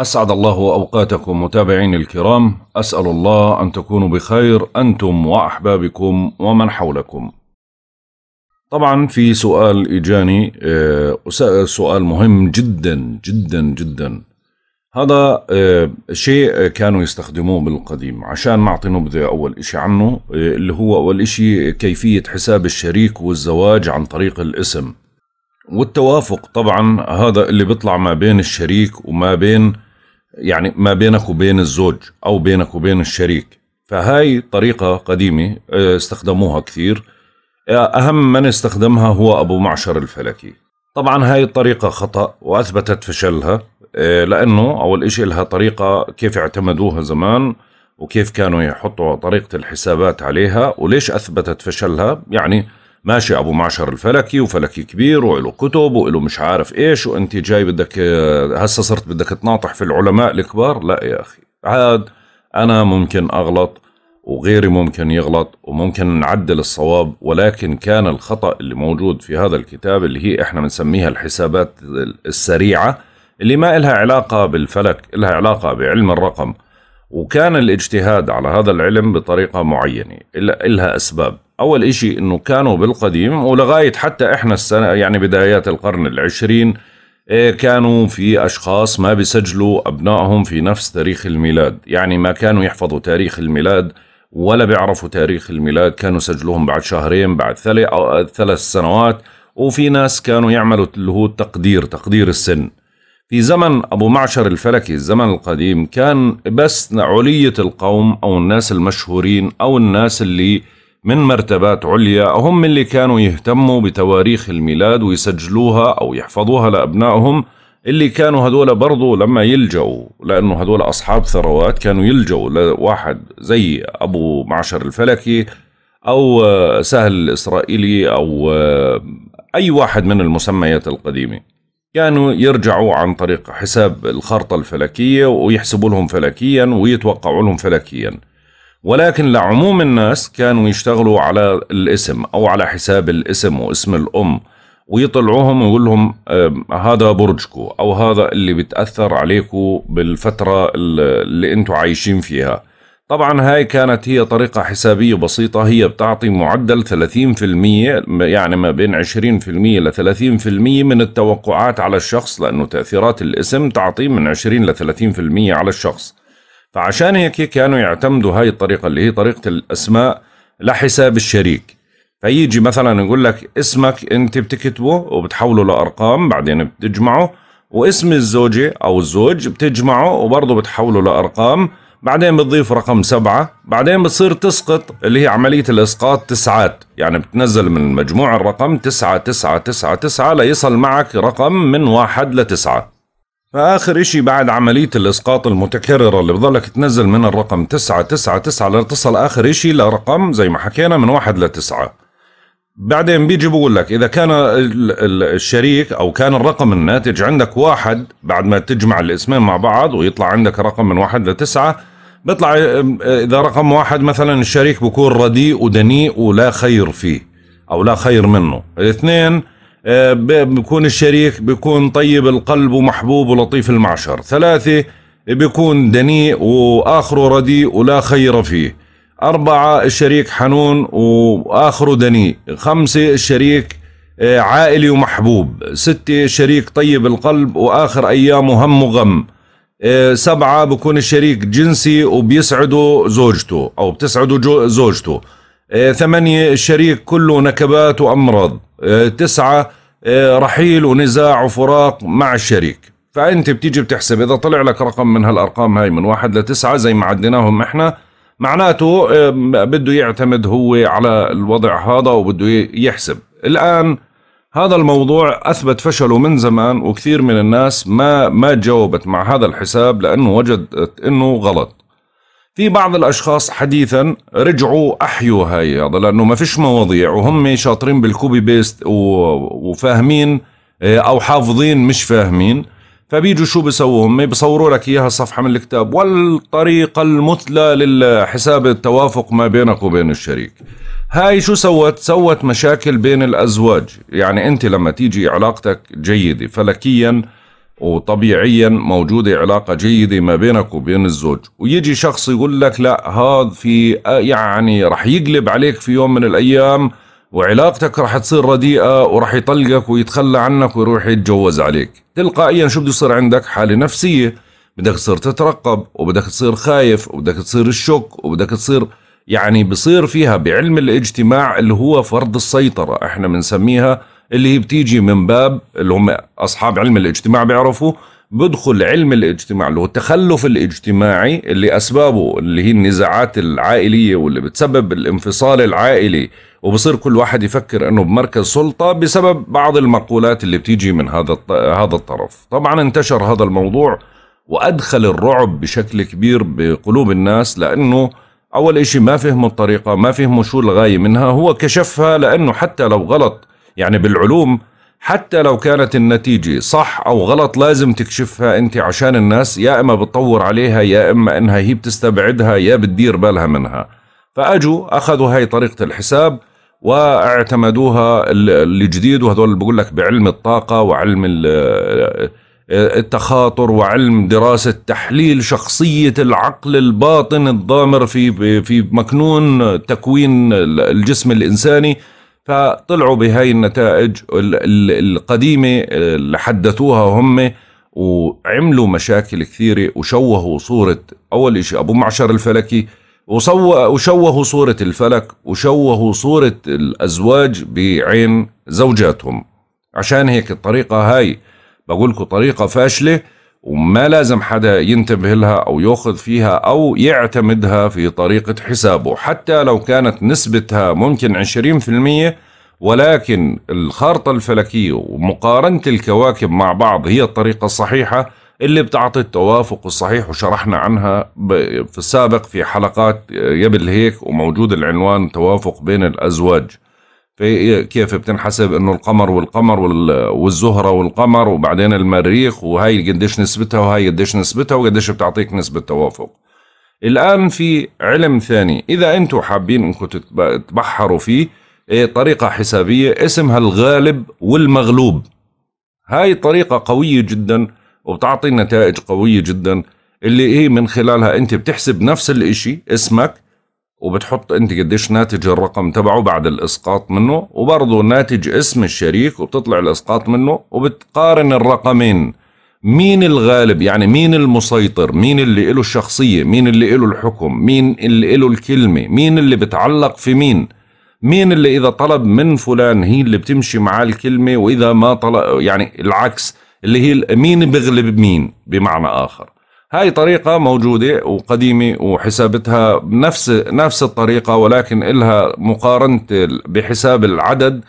أسعد الله أوقاتكم متابعين الكرام أسأل الله أن تكونوا بخير أنتم وأحبابكم ومن حولكم طبعا في سؤال إجاني آه، سؤال مهم جدا جدا جدا هذا آه، شيء كانوا يستخدموه بالقديم عشان نعطي نبذة أول إشي عنه آه، اللي هو أول إشي كيفية حساب الشريك والزواج عن طريق الاسم والتوافق طبعا هذا اللي بيطلع ما بين الشريك وما بين يعني ما بينك وبين الزوج أو بينك وبين الشريك فهاي طريقة قديمة آه، استخدموها كثير آه، أهم من استخدمها هو أبو معشر الفلكي طبعا هاي الطريقة خطأ وأثبتت فشلها آه، لأنه أول إشي لها طريقة كيف اعتمدوها زمان وكيف كانوا يحطوا طريقة الحسابات عليها وليش أثبتت فشلها يعني ماشي ابو معشر الفلكي وفلكي كبير وله كتب وله مش عارف ايش وانت جاي بدك هسه صرت بدك تناطح في العلماء الكبار لا يا اخي عاد انا ممكن اغلط وغيري ممكن يغلط وممكن نعدل الصواب ولكن كان الخطأ اللي موجود في هذا الكتاب اللي هي احنا بنسميها الحسابات السريعة اللي ما لها علاقة بالفلك لها علاقة بعلم الرقم وكان الاجتهاد على هذا العلم بطريقة معينة إلها أسباب أول إشي إنه كانوا بالقديم ولغاية حتى إحنا السنة يعني بدايات القرن العشرين إيه، كانوا في أشخاص ما بيسجلوا أبنائهم في نفس تاريخ الميلاد يعني ما كانوا يحفظوا تاريخ الميلاد ولا بيعرفوا تاريخ الميلاد كانوا سجلوهم بعد شهرين بعد ثلاث سنوات وفي ناس كانوا يعملوا اللي هو التقدير تقدير السن في زمن أبو معشر الفلكي الزمن القديم كان بس علية القوم أو الناس المشهورين أو الناس اللي من مرتبات عليا هم اللي كانوا يهتموا بتواريخ الميلاد ويسجلوها أو يحفظوها لأبنائهم اللي كانوا هذول برضو لما يلجوا لأنه هذول أصحاب ثروات كانوا يلجوا لواحد زي أبو معشر الفلكي أو آه، سهل الإسرائيلي أو آه، أي واحد من المسميات القديمة كانوا يرجعوا عن طريق حساب الخرطة الفلكية ويحسبوا لهم فلكيا ويتوقعوا لهم فلكيا ولكن لعموم الناس كانوا يشتغلوا على الاسم أو على حساب الاسم واسم الأم ويطلعوهم ويقول لهم هذا برجكو أو هذا اللي بتأثر عليكو بالفترة اللي انتم عايشين فيها طبعا هاي كانت هي طريقة حسابية بسيطة هي بتعطي معدل 30% يعني ما بين 20% ل 30% من التوقعات على الشخص لأنه تأثيرات الاسم تعطي من 20 ل 30% على الشخص فعشان هيك كانوا يعتمدوا هاي الطريقة اللي هي طريقة الأسماء لحساب الشريك فيجي مثلا يقول لك اسمك انت بتكتبه وبتحوله لارقام بعدين بتجمعه واسم الزوجة او الزوج بتجمعه وبرضه بتحوله لارقام بعدين بتضيف رقم سبعة بعدين بتصير تسقط اللي هي عملية الإسقاط تسعات يعني بتنزل من مجموع الرقم تسعة تسعة تسعة تسعة ليصل معك رقم من واحد لتسعة فآخر إشي بعد عملية الإسقاط المتكررة اللي بضلك تنزل من الرقم تسعة تسعة تسعة لتصل آخر إشي لرقم زي ما حكينا من واحد لتسعة بعدين بيجي بقول لك إذا كان الشريك أو كان الرقم الناتج عندك واحد بعد ما تجمع الاسمين مع بعض ويطلع عندك رقم من واحد لتسعة بيطلع إذا رقم واحد مثلا الشريك بكون رديء ودنيء ولا خير فيه أو لا خير منه الاثنين آه، بيكون الشريك بيكون طيب القلب ومحبوب ولطيف المعشر ثلاثة بيكون دنيء وآخره رديء ولا خير فيه أربعة الشريك حنون وآخره دنيء خمسة الشريك آه، عائلي ومحبوب ستة شريك طيب القلب وآخر أيامه هم وغم آه، سبعة بكون الشريك جنسي وبيسعده زوجته أو بتسعده زوجته آه، ثمانية الشريك كله نكبات وأمراض آه، تسعة آه، رحيل ونزاع وفراق مع الشريك فأنت بتيجي بتحسب إذا طلع لك رقم من هالأرقام هاي من واحد لتسعة زي ما عديناهم إحنا معناته بده يعتمد هو على الوضع هذا وبده يحسب الآن هذا الموضوع اثبت فشله من زمان وكثير من الناس ما ما تجاوبت مع هذا الحساب لانه وجدت انه غلط في بعض الاشخاص حديثا رجعوا احيوا هاي هذا لانه ما فيش مواضيع وهم شاطرين بالكوبي بيست وفاهمين آه، او حافظين مش فاهمين فبيجوا شو بيسووا هم بيصوروا لك اياها صفحه من الكتاب والطريقه المثلى لحساب التوافق ما بينك وبين الشريك هاي شو سوت سوت مشاكل بين الازواج يعني انت لما تيجي علاقتك جيده فلكيا وطبيعيا موجودة علاقة جيدة ما بينك وبين الزوج ويجي شخص يقول لك لا هذا في يعني رح يقلب عليك في يوم من الأيام وعلاقتك رح تصير رديئة ورح يطلقك ويتخلى عنك ويروح يتجوز عليك تلقائيا شو بده يصير عندك حالة نفسية بدك تصير تترقب وبدك تصير خايف وبدك تصير الشك وبدك تصير يعني بصير فيها بعلم الاجتماع اللي هو فرض السيطرة احنا بنسميها اللي هي بتيجي من باب اللي هم اصحاب علم الاجتماع بيعرفوا بدخل علم الاجتماع اللي هو التخلف الاجتماعي اللي اسبابه اللي هي النزاعات العائليه واللي بتسبب الانفصال العائلي وبصير كل واحد يفكر انه بمركز سلطه بسبب بعض المقولات اللي بتيجي من هذا هذا الطرف طبعا انتشر هذا الموضوع وادخل الرعب بشكل كبير بقلوب الناس لانه اول شيء ما فهموا الطريقه ما فهموا شو الغايه منها هو كشفها لانه حتى لو غلط يعني بالعلوم حتى لو كانت النتيجة صح أو غلط لازم تكشفها أنت عشان الناس يا إما بتطور عليها يا إما إنها هي بتستبعدها يا بتدير بالها منها فأجوا أخذوا هاي طريقة الحساب واعتمدوها الجديد وهذول اللي بقول لك بعلم الطاقة وعلم التخاطر وعلم دراسة تحليل شخصية العقل الباطن الضامر في في مكنون تكوين الجسم الإنساني فطلعوا بهاي النتائج القديمة اللي حدثوها هم وعملوا مشاكل كثيرة وشوهوا صورة أول شيء أبو معشر الفلكي وشوهوا صورة الفلك وشوهوا صورة الأزواج بعين زوجاتهم عشان هيك الطريقة هاي بقول لكم طريقة فاشلة وما لازم حدا ينتبه لها أو يأخذ فيها أو يعتمدها في طريقة حسابه حتى لو كانت نسبتها ممكن 20% ولكن الخارطة الفلكية ومقارنة الكواكب مع بعض هي الطريقة الصحيحة اللي بتعطي التوافق الصحيح وشرحنا عنها في السابق في حلقات قبل هيك وموجود العنوان توافق بين الأزواج في إيه، كيف بتنحسب انه القمر والقمر والزهره والقمر وبعدين المريخ وهي قديش نسبتها وهي قديش نسبتها وقديش بتعطيك نسبه توافق الان في علم ثاني اذا انتم حابين انكم تبحروا فيه إيه، طريقه حسابيه اسمها الغالب والمغلوب هاي طريقه قويه جدا وبتعطي نتائج قويه جدا اللي هي من خلالها انت بتحسب نفس الاشي اسمك وبتحط انت قديش ناتج الرقم تبعه بعد الاسقاط منه وبرضه ناتج اسم الشريك وبتطلع الاسقاط منه وبتقارن الرقمين مين الغالب يعني مين المسيطر مين اللي له الشخصية مين اللي له الحكم مين اللي له الكلمة مين اللي بتعلق في مين مين اللي إذا طلب من فلان هي اللي بتمشي معاه الكلمة وإذا ما طلب يعني العكس اللي هي مين بغلب مين بمعنى آخر هاي طريقة موجودة وقديمة وحسابتها نفس نفس الطريقة ولكن إلها مقارنة بحساب العدد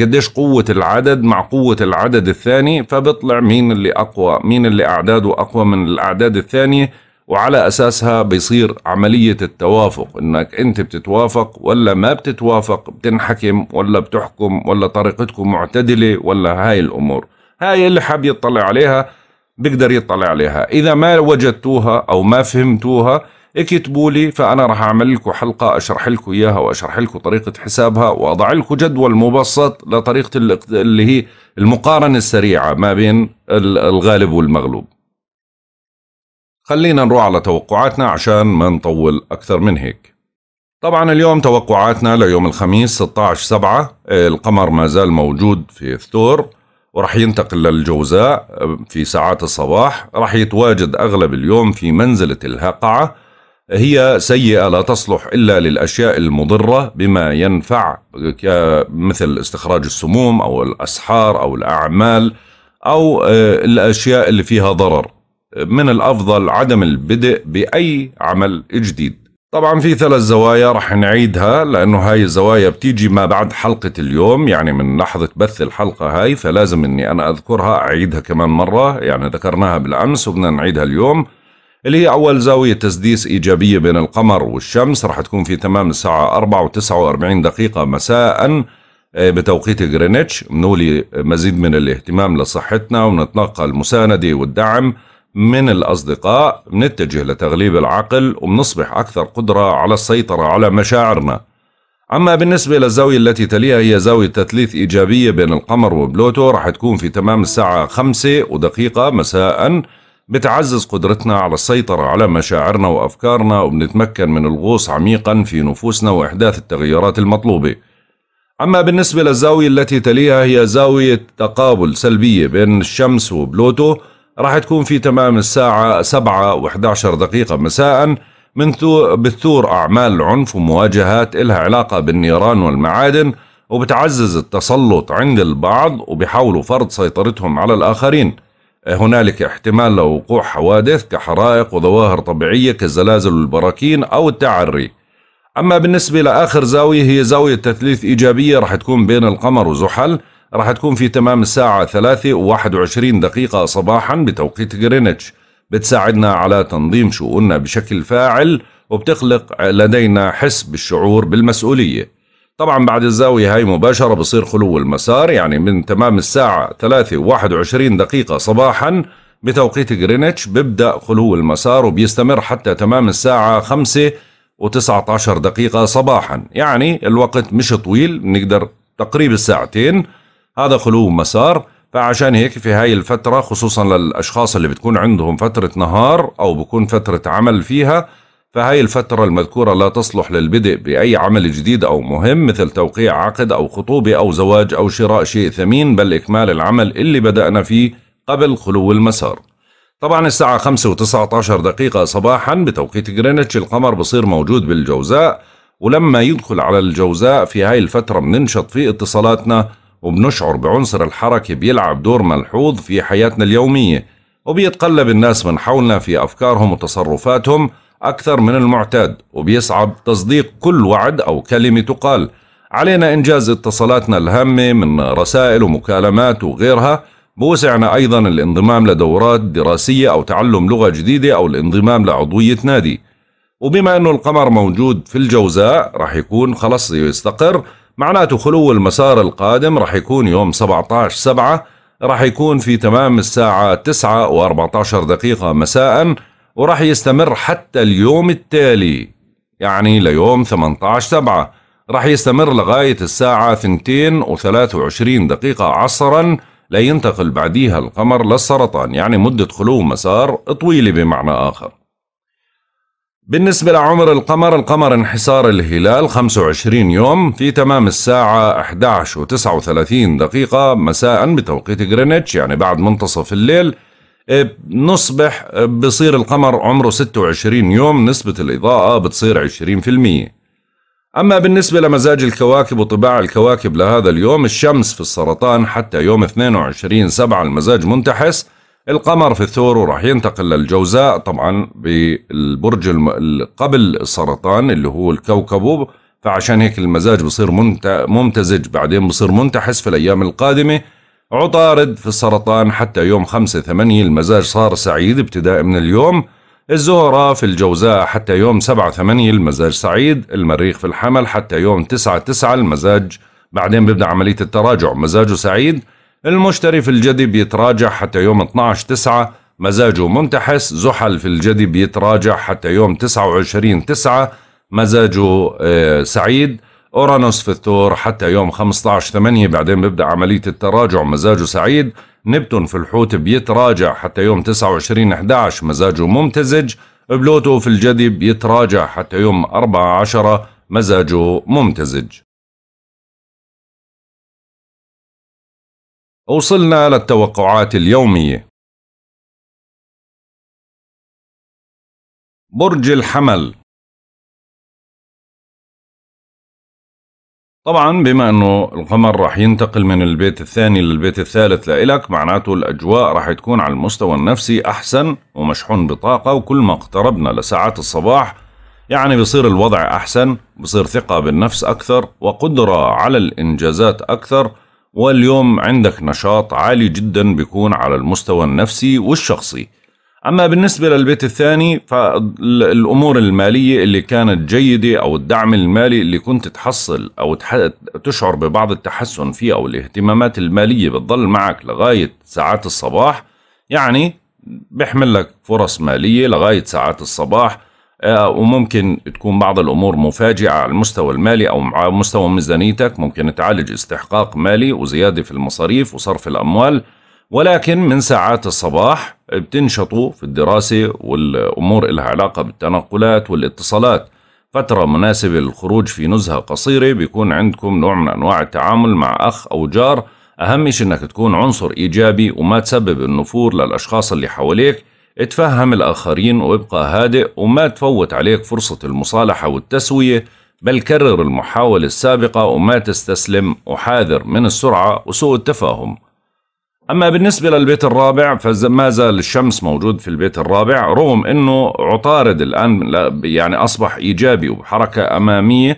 قديش قوة العدد مع قوة العدد الثاني فبطلع مين اللي أقوى مين اللي أعداده أقوى من الأعداد الثانية وعلى أساسها بيصير عملية التوافق إنك أنت بتتوافق ولا ما بتتوافق بتنحكم ولا بتحكم ولا طريقتكم معتدلة ولا هاي الأمور هاي اللي حاب يطلع عليها بيقدر يطلع عليها إذا ما وجدتوها أو ما فهمتوها اكتبوا لي فأنا راح أعمل لكم حلقة أشرح لكم إياها وأشرح لكم طريقة حسابها وأضع لكم جدول مبسط لطريقة اللي هي المقارنة السريعة ما بين الغالب والمغلوب خلينا نروح على توقعاتنا عشان ما نطول أكثر من هيك طبعا اليوم توقعاتنا ليوم الخميس 16 7 القمر ما زال موجود في الثور وراح ينتقل للجوزاء آه، في ساعات الصباح راح يتواجد أغلب اليوم في منزلة الهقعة هي سيئة لا تصلح إلا للأشياء المضرة بما ينفع مثل استخراج السموم أو الأسحار أو الأعمال أو آه، الأشياء اللي فيها ضرر من الأفضل عدم البدء بأي عمل جديد طبعا في ثلاث زوايا رح نعيدها لأنه هاي الزوايا بتيجي ما بعد حلقة اليوم يعني من لحظة بث الحلقة هاي فلازم أني أنا أذكرها أعيدها كمان مرة يعني ذكرناها بالأمس وبدنا نعيدها اليوم اللي هي أول زاوية تسديس إيجابية بين القمر والشمس رح تكون في تمام الساعة 4 و49 دقيقة مساءً آه، بتوقيت غرينتش بنولي مزيد من الاهتمام لصحتنا ونتلقى المساندة والدعم من الأصدقاء بنتجه لتغليب العقل وبنصبح أكثر قدرة على السيطرة على مشاعرنا أما بالنسبة للزاوية التي تليها هي زاوية تثليث إيجابية بين القمر وبلوتو راح تكون في تمام الساعة خمسة ودقيقة مساءً بتعزز قدرتنا على السيطرة على مشاعرنا وأفكارنا وبنتمكن من الغوص عميقا في نفوسنا وإحداث التغيرات المطلوبة أما بالنسبة للزاوية التي تليها هي زاوية تقابل سلبية بين الشمس وبلوتو راح تكون في تمام الساعة 7 و11 دقيقة مساء من بتثور أعمال العنف ومواجهات إلها علاقة بالنيران والمعادن وبتعزز التسلط عند البعض وبيحاولوا فرض سيطرتهم على الآخرين هنالك احتمال لوقوع حوادث كحرائق وظواهر طبيعية كالزلازل والبراكين أو التعري أما بالنسبة لآخر زاوية هي زاوية تثليث إيجابية راح تكون بين القمر وزحل راح تكون في تمام الساعة ثلاثة وواحد وعشرين دقيقة صباحا بتوقيت غرينتش بتساعدنا على تنظيم شؤوننا بشكل فاعل وبتخلق لدينا حس بالشعور بالمسؤولية طبعا بعد الزاوية هاي مباشرة بصير خلو المسار يعني من تمام الساعة ثلاثة وواحد وعشرين دقيقة صباحا بتوقيت غرينتش ببدأ خلو المسار وبيستمر حتى تمام الساعة خمسة و19 دقيقة صباحا يعني الوقت مش طويل بنقدر تقريب الساعتين هذا خلو مسار فعشان هيك في هاي الفترة خصوصا للأشخاص اللي بتكون عندهم فترة نهار أو بكون فترة عمل فيها فهاي الفترة المذكورة لا تصلح للبدء بأي عمل جديد أو مهم مثل توقيع عقد أو خطوبة أو زواج أو شراء شيء ثمين بل إكمال العمل اللي بدأنا فيه قبل خلو المسار طبعا الساعة 5 و19 دقيقة صباحا بتوقيت جرينتش القمر بصير موجود بالجوزاء ولما يدخل على الجوزاء في هاي الفترة بننشط في اتصالاتنا وبنشعر بعنصر الحركة بيلعب دور ملحوظ في حياتنا اليومية وبيتقلب الناس من حولنا في أفكارهم وتصرفاتهم أكثر من المعتاد وبيصعب تصديق كل وعد أو كلمة تقال علينا إنجاز اتصالاتنا الهامة من رسائل ومكالمات وغيرها بوسعنا أيضا الانضمام لدورات دراسية أو تعلم لغة جديدة أو الانضمام لعضوية نادي وبما أنه القمر موجود في الجوزاء رح يكون خلص يستقر معناته خلو المسار القادم راح يكون يوم 17 7 راح يكون في تمام الساعة 9 و14 دقيقة مساء وراح يستمر حتى اليوم التالي يعني ليوم 18 7 راح يستمر لغاية الساعة 2 و23 دقيقة عصرا لينتقل بعديها القمر للسرطان يعني مدة خلو مسار طويلة بمعنى آخر بالنسبة لعمر القمر القمر انحسار الهلال 25 يوم في تمام الساعة 11 و 39 دقيقة مساء بتوقيت غرينتش يعني بعد منتصف الليل إيه، نصبح إيه، بصير القمر عمره 26 يوم نسبة الإضاءة بتصير 20% أما بالنسبة لمزاج الكواكب وطباع الكواكب لهذا اليوم الشمس في السرطان حتى يوم 22 سبعة المزاج منتحس القمر في الثور وراح ينتقل للجوزاء طبعا بالبرج قبل السرطان اللي هو الكوكب فعشان هيك المزاج بصير ممتزج بعدين بصير منتحس في الأيام القادمة عطارد في السرطان حتى يوم 5 8 المزاج صار سعيد ابتداء من اليوم الزهرة في الجوزاء حتى يوم 7 8 المزاج سعيد المريخ في الحمل حتى يوم 9 9 المزاج بعدين بيبدأ عملية التراجع مزاجه سعيد المشتري في الجدي بيتراجع حتى يوم 12 9 مزاجه منتحس زحل في الجدي بيتراجع حتى يوم 29 9 مزاجه آه، سعيد اورانوس في الثور حتى يوم 15 8 بعدين بيبدا عمليه التراجع مزاجه سعيد نبتون في الحوت بيتراجع حتى يوم 29 11 مزاجه ممتزج بلوتو في الجدي بيتراجع حتى يوم 14 مزاجه ممتزج وصلنا للتوقعات اليومية برج الحمل طبعا بما انه القمر راح ينتقل من البيت الثاني للبيت الثالث لإلك معناته الاجواء راح تكون على المستوى النفسي احسن ومشحون بطاقة وكل ما اقتربنا لساعات الصباح يعني بصير الوضع احسن بصير ثقة بالنفس اكثر وقدرة على الانجازات اكثر واليوم عندك نشاط عالي جدا بيكون على المستوى النفسي والشخصي أما بالنسبة للبيت الثاني فالأمور المالية اللي كانت جيدة أو الدعم المالي اللي كنت تحصل أو تشعر ببعض التحسن فيه أو الاهتمامات المالية بتضل معك لغاية ساعات الصباح يعني بيحمل لك فرص مالية لغاية ساعات الصباح آه، وممكن تكون بعض الأمور مفاجئة على المستوى المالي أو على مستوى ميزانيتك ممكن تعالج استحقاق مالي وزيادة في المصاريف وصرف الأموال ولكن من ساعات الصباح بتنشطوا في الدراسة والأمور إلها علاقة بالتنقلات والاتصالات فترة مناسبة للخروج في نزهة قصيرة بيكون عندكم نوع من أنواع التعامل مع أخ أو جار أهم شيء أنك تكون عنصر إيجابي وما تسبب النفور للأشخاص اللي حواليك اتفهم الآخرين وابقى هادئ وما تفوت عليك فرصة المصالحة والتسوية بل كرر المحاولة السابقة وما تستسلم وحاذر من السرعة وسوء التفاهم أما بالنسبة للبيت الرابع فما زال الشمس موجود في البيت الرابع رغم أنه عطارد الآن يعني أصبح إيجابي وحركة أمامية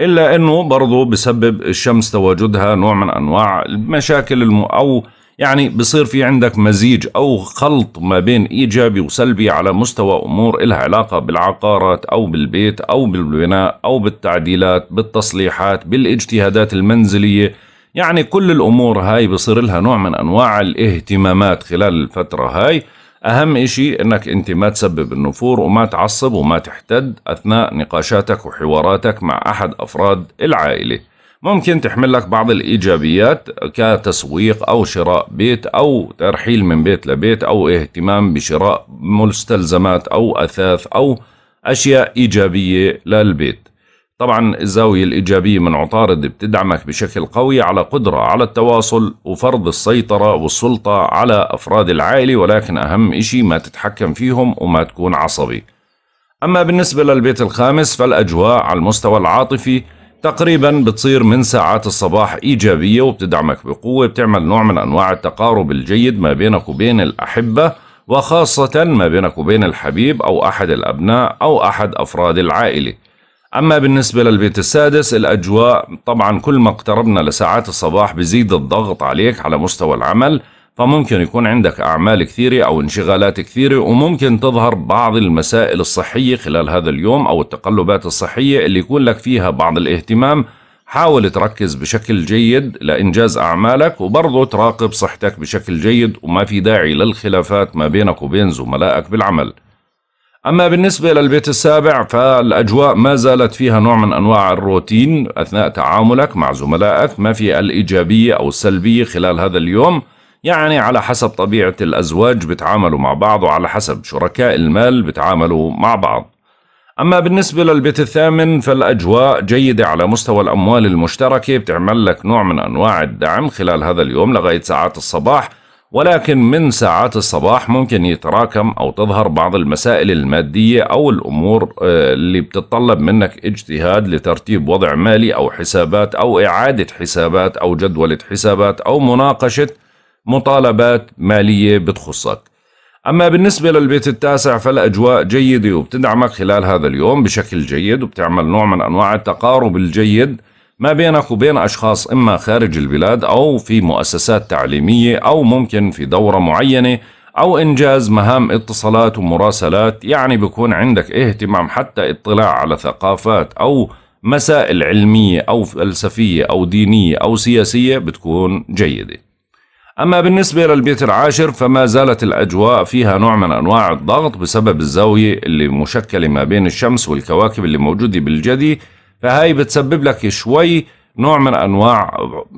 إلا أنه برضه بسبب الشمس تواجدها نوع من أنواع المشاكل أو يعني بصير في عندك مزيج أو خلط ما بين إيجابي وسلبي على مستوى أمور إلها علاقة بالعقارات أو بالبيت أو بالبناء أو بالتعديلات بالتصليحات بالاجتهادات المنزلية يعني كل الأمور هاي بصير لها نوع من أنواع الاهتمامات خلال الفترة هاي أهم إشي أنك أنت ما تسبب النفور وما تعصب وما تحتد أثناء نقاشاتك وحواراتك مع أحد أفراد العائلة ممكن تحمل لك بعض الإيجابيات كتسويق أو شراء بيت أو ترحيل من بيت لبيت أو اهتمام بشراء مستلزمات أو أثاث أو أشياء إيجابية للبيت طبعا الزاوية الإيجابية من عطارد بتدعمك بشكل قوي على قدرة على التواصل وفرض السيطرة والسلطة على أفراد العائلة ولكن أهم إشي ما تتحكم فيهم وما تكون عصبي أما بالنسبة للبيت الخامس فالأجواء على المستوى العاطفي تقريبا بتصير من ساعات الصباح إيجابية وبتدعمك بقوة بتعمل نوع من أنواع التقارب الجيد ما بينك وبين الأحبة وخاصة ما بينك وبين الحبيب أو أحد الأبناء أو أحد أفراد العائلة أما بالنسبة للبيت السادس الأجواء طبعا كل ما اقتربنا لساعات الصباح بزيد الضغط عليك على مستوى العمل فممكن يكون عندك أعمال كثيرة أو انشغالات كثيرة وممكن تظهر بعض المسائل الصحية خلال هذا اليوم أو التقلبات الصحية اللي يكون لك فيها بعض الاهتمام حاول تركز بشكل جيد لإنجاز أعمالك وبرضه تراقب صحتك بشكل جيد وما في داعي للخلافات ما بينك وبين زملائك بالعمل أما بالنسبة للبيت السابع فالأجواء ما زالت فيها نوع من أنواع الروتين أثناء تعاملك مع زملائك ما في الإيجابية أو السلبية خلال هذا اليوم يعني على حسب طبيعة الأزواج بتعاملوا مع بعض وعلى حسب شركاء المال بتعاملوا مع بعض أما بالنسبة للبيت الثامن فالأجواء جيدة على مستوى الأموال المشتركة بتعمل لك نوع من أنواع الدعم خلال هذا اليوم لغاية ساعات الصباح ولكن من ساعات الصباح ممكن يتراكم أو تظهر بعض المسائل المادية أو الأمور آه، اللي بتطلب منك اجتهاد لترتيب وضع مالي أو حسابات أو إعادة حسابات أو جدولة حسابات أو مناقشة مطالبات مالية بتخصك أما بالنسبة للبيت التاسع فالأجواء جيدة وبتدعمك خلال هذا اليوم بشكل جيد وبتعمل نوع من أنواع التقارب الجيد ما بينك وبين أشخاص إما خارج البلاد أو في مؤسسات تعليمية أو ممكن في دورة معينة أو إنجاز مهام اتصالات ومراسلات يعني بكون عندك اهتمام حتى اطلاع على ثقافات أو مسائل علمية أو فلسفية أو دينية أو سياسية بتكون جيدة أما بالنسبة للبيت العاشر فما زالت الأجواء فيها نوع من أنواع الضغط بسبب الزاوية اللي مشكلة ما بين الشمس والكواكب اللي موجودة بالجدي فهاي بتسبب لك شوي نوع من أنواع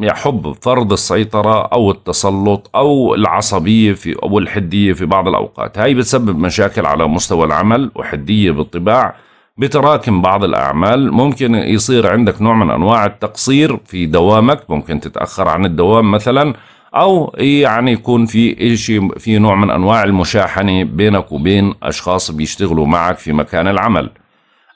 حب فرض السيطرة أو التسلط أو العصبية في أو الحدية في بعض الأوقات هاي بتسبب مشاكل على مستوى العمل وحدية بالطباع بتراكم بعض الأعمال ممكن يصير عندك نوع من أنواع التقصير في دوامك ممكن تتأخر عن الدوام مثلاً او يعني يكون في شيء في نوع من انواع المشاحنه بينك وبين اشخاص بيشتغلوا معك في مكان العمل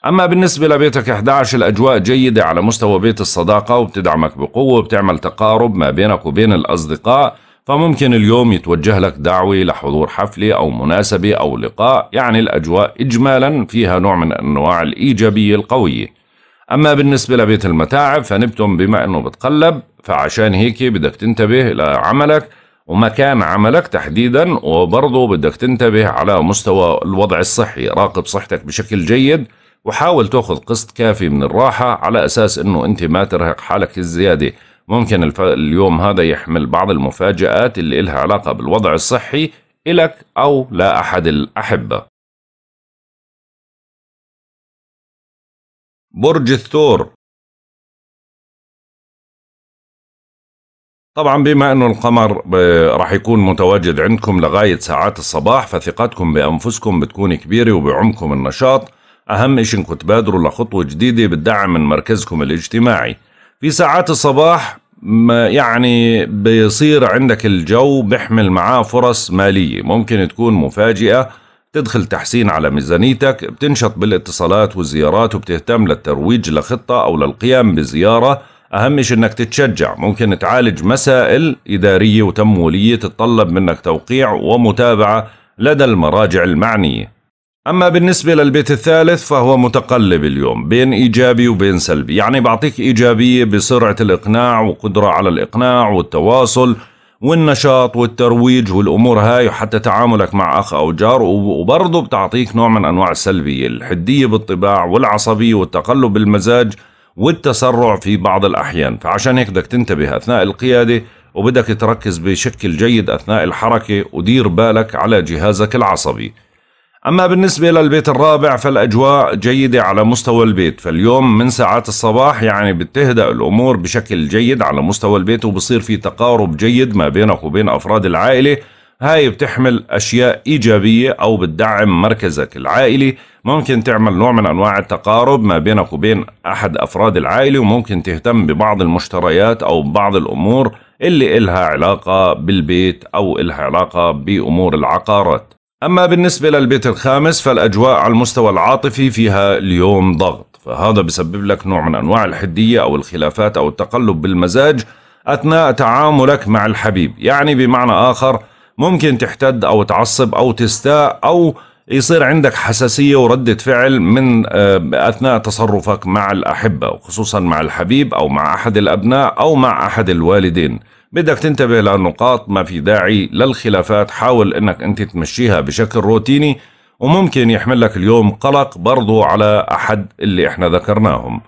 اما بالنسبه لبيتك 11 الاجواء جيده على مستوى بيت الصداقه وبتدعمك بقوه وبتعمل تقارب ما بينك وبين الاصدقاء فممكن اليوم يتوجه لك دعوة لحضور حفلة أو مناسبة أو لقاء يعني الأجواء إجمالا فيها نوع من أنواع الإيجابية القوية أما بالنسبة لبيت المتاعب فنبتم بما أنه بتقلب فعشان هيك بدك تنتبه لعملك ومكان عملك تحديدا وبرضه بدك تنتبه على مستوى الوضع الصحي راقب صحتك بشكل جيد وحاول تاخذ قسط كافي من الراحة على أساس أنه أنت ما ترهق حالك الزيادة ممكن الف... اليوم هذا يحمل بعض المفاجآت اللي إلها علاقة بالوضع الصحي إلك أو لأحد أحد الأحبة برج الثور طبعا بما انه القمر راح يكون متواجد عندكم لغايه ساعات الصباح فثقتكم بانفسكم بتكون كبيره وبعمكم النشاط اهم شيء انكم تبادروا لخطوه جديده بتدعم من مركزكم الاجتماعي في ساعات الصباح ما يعني بيصير عندك الجو بيحمل معاه فرص ماليه ممكن تكون مفاجئه تدخل تحسين على ميزانيتك بتنشط بالاتصالات والزيارات وبتهتم للترويج لخطة أو للقيام بزيارة أهم شيء أنك تتشجع ممكن تعالج مسائل إدارية وتمويلية تتطلب منك توقيع ومتابعة لدى المراجع المعنية أما بالنسبة للبيت الثالث فهو متقلب اليوم بين إيجابي وبين سلبي يعني بعطيك إيجابية بسرعة الإقناع وقدرة على الإقناع والتواصل والنشاط والترويج والامور هاي وحتى تعاملك مع اخ او جار وبرضه بتعطيك نوع من انواع السلبيه الحديه بالطباع والعصبيه والتقلب بالمزاج والتسرع في بعض الاحيان فعشان هيك بدك تنتبه اثناء القياده وبدك تركز بشكل جيد اثناء الحركه ودير بالك على جهازك العصبي أما بالنسبة للبيت الرابع فالأجواء جيدة على مستوى البيت فاليوم من ساعات الصباح يعني بتهدأ الأمور بشكل جيد على مستوى البيت وبصير في تقارب جيد ما بينك وبين أفراد العائلة هاي بتحمل أشياء إيجابية أو بتدعم مركزك العائلي ممكن تعمل نوع من أنواع التقارب ما بينك وبين أحد أفراد العائلة وممكن تهتم ببعض المشتريات أو بعض الأمور اللي إلها علاقة بالبيت أو إلها علاقة بأمور العقارات أما بالنسبة للبيت الخامس فالأجواء على المستوى العاطفي فيها اليوم ضغط فهذا بسبب لك نوع من أنواع الحدية أو الخلافات أو التقلب بالمزاج أثناء تعاملك مع الحبيب يعني بمعنى آخر ممكن تحتد أو تعصب أو تستاء أو يصير عندك حساسية وردة فعل من آه، أثناء تصرفك مع الأحبة وخصوصا مع الحبيب أو مع أحد الأبناء أو مع أحد الوالدين بدك تنتبه لنقاط ما في داعي للخلافات حاول انك انت تمشيها بشكل روتيني وممكن يحمل لك اليوم قلق برضو على أحد اللي احنا ذكرناهم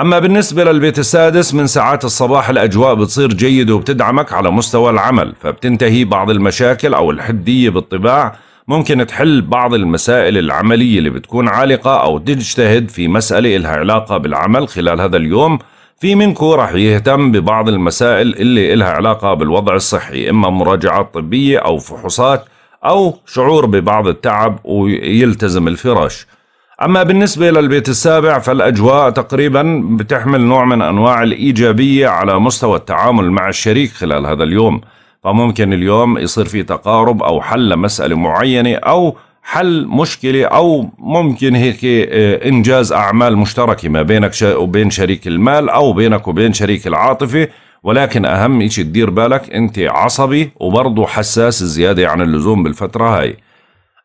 أما بالنسبة للبيت السادس من ساعات الصباح الأجواء بتصير جيدة وبتدعمك على مستوى العمل فبتنتهي بعض المشاكل أو الحدية بالطباع ممكن تحل بعض المسائل العملية اللي بتكون عالقة أو تجتهد في مسألة إلها علاقة بالعمل خلال هذا اليوم في منكم راح يهتم ببعض المسائل اللي إلها علاقة بالوضع الصحي إما مراجعات طبية أو فحوصات أو شعور ببعض التعب ويلتزم الفراش أما بالنسبة للبيت السابع فالأجواء تقريبا بتحمل نوع من أنواع الإيجابية على مستوى التعامل مع الشريك خلال هذا اليوم فممكن اليوم يصير في تقارب أو حل مسألة معينة أو حل مشكلة أو ممكن هيك آه، إنجاز أعمال مشتركة ما بينك وبين شريك المال أو بينك وبين شريك العاطفة ولكن أهم شيء تدير بالك أنت عصبي وبرضه حساس زيادة عن اللزوم بالفترة هاي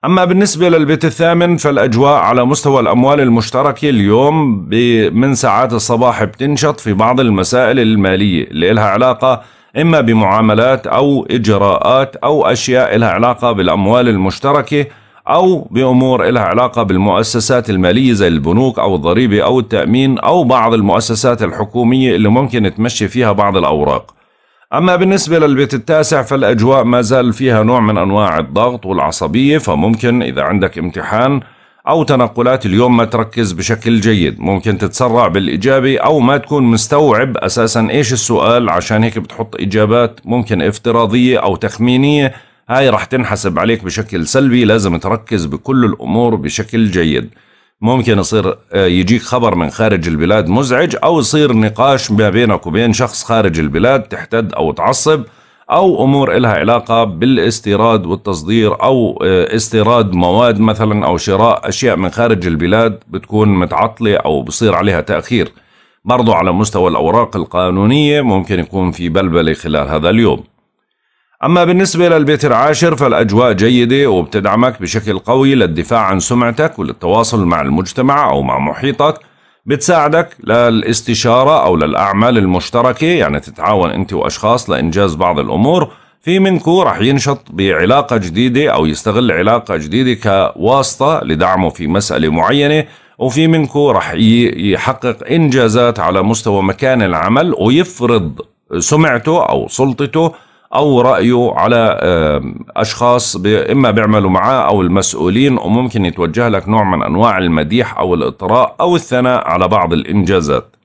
أما بالنسبة للبيت الثامن فالأجواء على مستوى الأموال المشتركة اليوم من ساعات الصباح بتنشط في بعض المسائل المالية اللي إلها علاقة إما بمعاملات أو إجراءات أو أشياء إلها علاقة بالأموال المشتركة أو بأمور لها علاقة بالمؤسسات المالية زي البنوك أو الضريبة أو التأمين أو بعض المؤسسات الحكومية اللي ممكن تمشي فيها بعض الأوراق أما بالنسبة للبيت التاسع فالأجواء ما زال فيها نوع من أنواع الضغط والعصبية فممكن إذا عندك امتحان أو تنقلات اليوم ما تركز بشكل جيد ممكن تتسرع بالإجابة أو ما تكون مستوعب أساسا إيش السؤال عشان هيك بتحط إجابات ممكن افتراضية أو تخمينية هاي راح تنحسب عليك بشكل سلبي لازم تركز بكل الأمور بشكل جيد ممكن يصير آه، يجيك خبر من خارج البلاد مزعج أو يصير نقاش ما بينك وبين شخص خارج البلاد تحتد أو تعصب أو أمور إلها علاقة بالاستيراد والتصدير أو آه، استيراد مواد مثلا أو شراء أشياء من خارج البلاد بتكون متعطلة أو بصير عليها تأخير برضو على مستوى الأوراق القانونية ممكن يكون في بلبلة خلال هذا اليوم أما بالنسبة للبيت العاشر فالأجواء جيدة وبتدعمك بشكل قوي للدفاع عن سمعتك وللتواصل مع المجتمع أو مع محيطك بتساعدك للاستشارة أو للأعمال المشتركة يعني تتعاون أنت وأشخاص لإنجاز بعض الأمور في منكو رح ينشط بعلاقة جديدة أو يستغل علاقة جديدة كواسطة لدعمه في مسألة معينة وفي منكو رح يحقق إنجازات على مستوى مكان العمل ويفرض سمعته أو سلطته او رايه على اشخاص اما بيعملوا معاه او المسؤولين وممكن يتوجه لك نوع من انواع المديح او الاطراء او الثناء على بعض الانجازات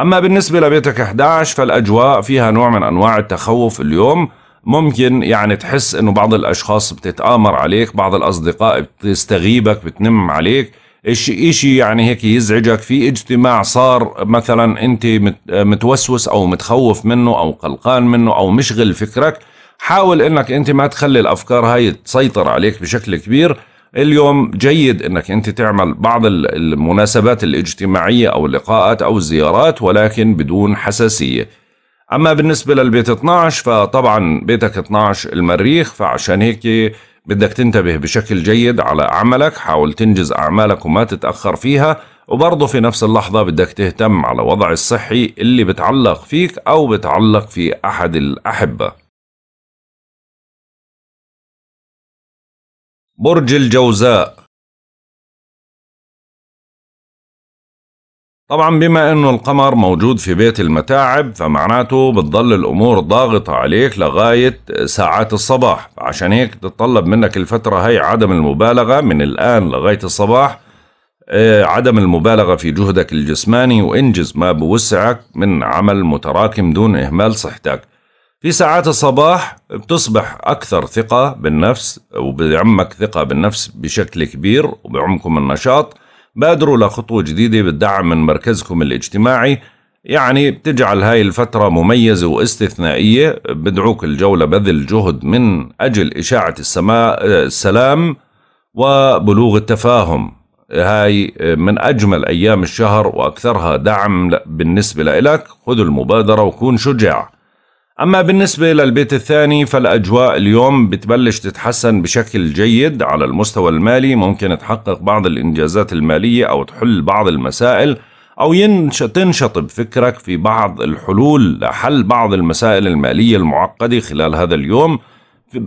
اما بالنسبه لبيتك 11 فالاجواء فيها نوع من انواع التخوف اليوم ممكن يعني تحس انه بعض الاشخاص بتتآمر عليك بعض الاصدقاء بتستغيبك بتنم عليك إشي, إشي يعني هيك يزعجك في اجتماع صار مثلا أنت متوسوس أو متخوف منه أو قلقان منه أو مشغل فكرك حاول أنك أنت ما تخلي الأفكار هاي تسيطر عليك بشكل كبير اليوم جيد أنك أنت تعمل بعض المناسبات الاجتماعية أو اللقاءات أو الزيارات ولكن بدون حساسية اما بالنسبه للبيت 12 فطبعا بيتك 12 المريخ فعشان هيك بدك تنتبه بشكل جيد على عملك حاول تنجز أعمالك وما تتأخر فيها وبرضه في نفس اللحظة بدك تهتم على وضع الصحي اللي بتعلق فيك أو بتعلق في أحد الأحبة برج الجوزاء طبعا بما انه القمر موجود في بيت المتاعب فمعناته بتضل الامور ضاغطة عليك لغاية ساعات الصباح عشان هيك تتطلب منك الفترة هي عدم المبالغة من الان لغاية الصباح آه، عدم المبالغة في جهدك الجسماني وانجز ما بوسعك من عمل متراكم دون اهمال صحتك في ساعات الصباح بتصبح أكثر ثقة بالنفس وبيعمك ثقة بالنفس بشكل كبير وبعمكم النشاط بادروا لخطوة جديدة بالدعم من مركزكم الاجتماعي يعني بتجعل هاي الفترة مميزة واستثنائية بدعوك الجولة بذل جهد من أجل إشاعة السماء السلام وبلوغ التفاهم هاي من أجمل أيام الشهر وأكثرها دعم بالنسبة لإلك خذ المبادرة وكون شجاع أما بالنسبة للبيت الثاني فالأجواء اليوم بتبلش تتحسن بشكل جيد على المستوى المالي ممكن تحقق بعض الإنجازات المالية أو تحل بعض المسائل أو تنشطب فكرك في بعض الحلول لحل بعض المسائل المالية المعقدة خلال هذا اليوم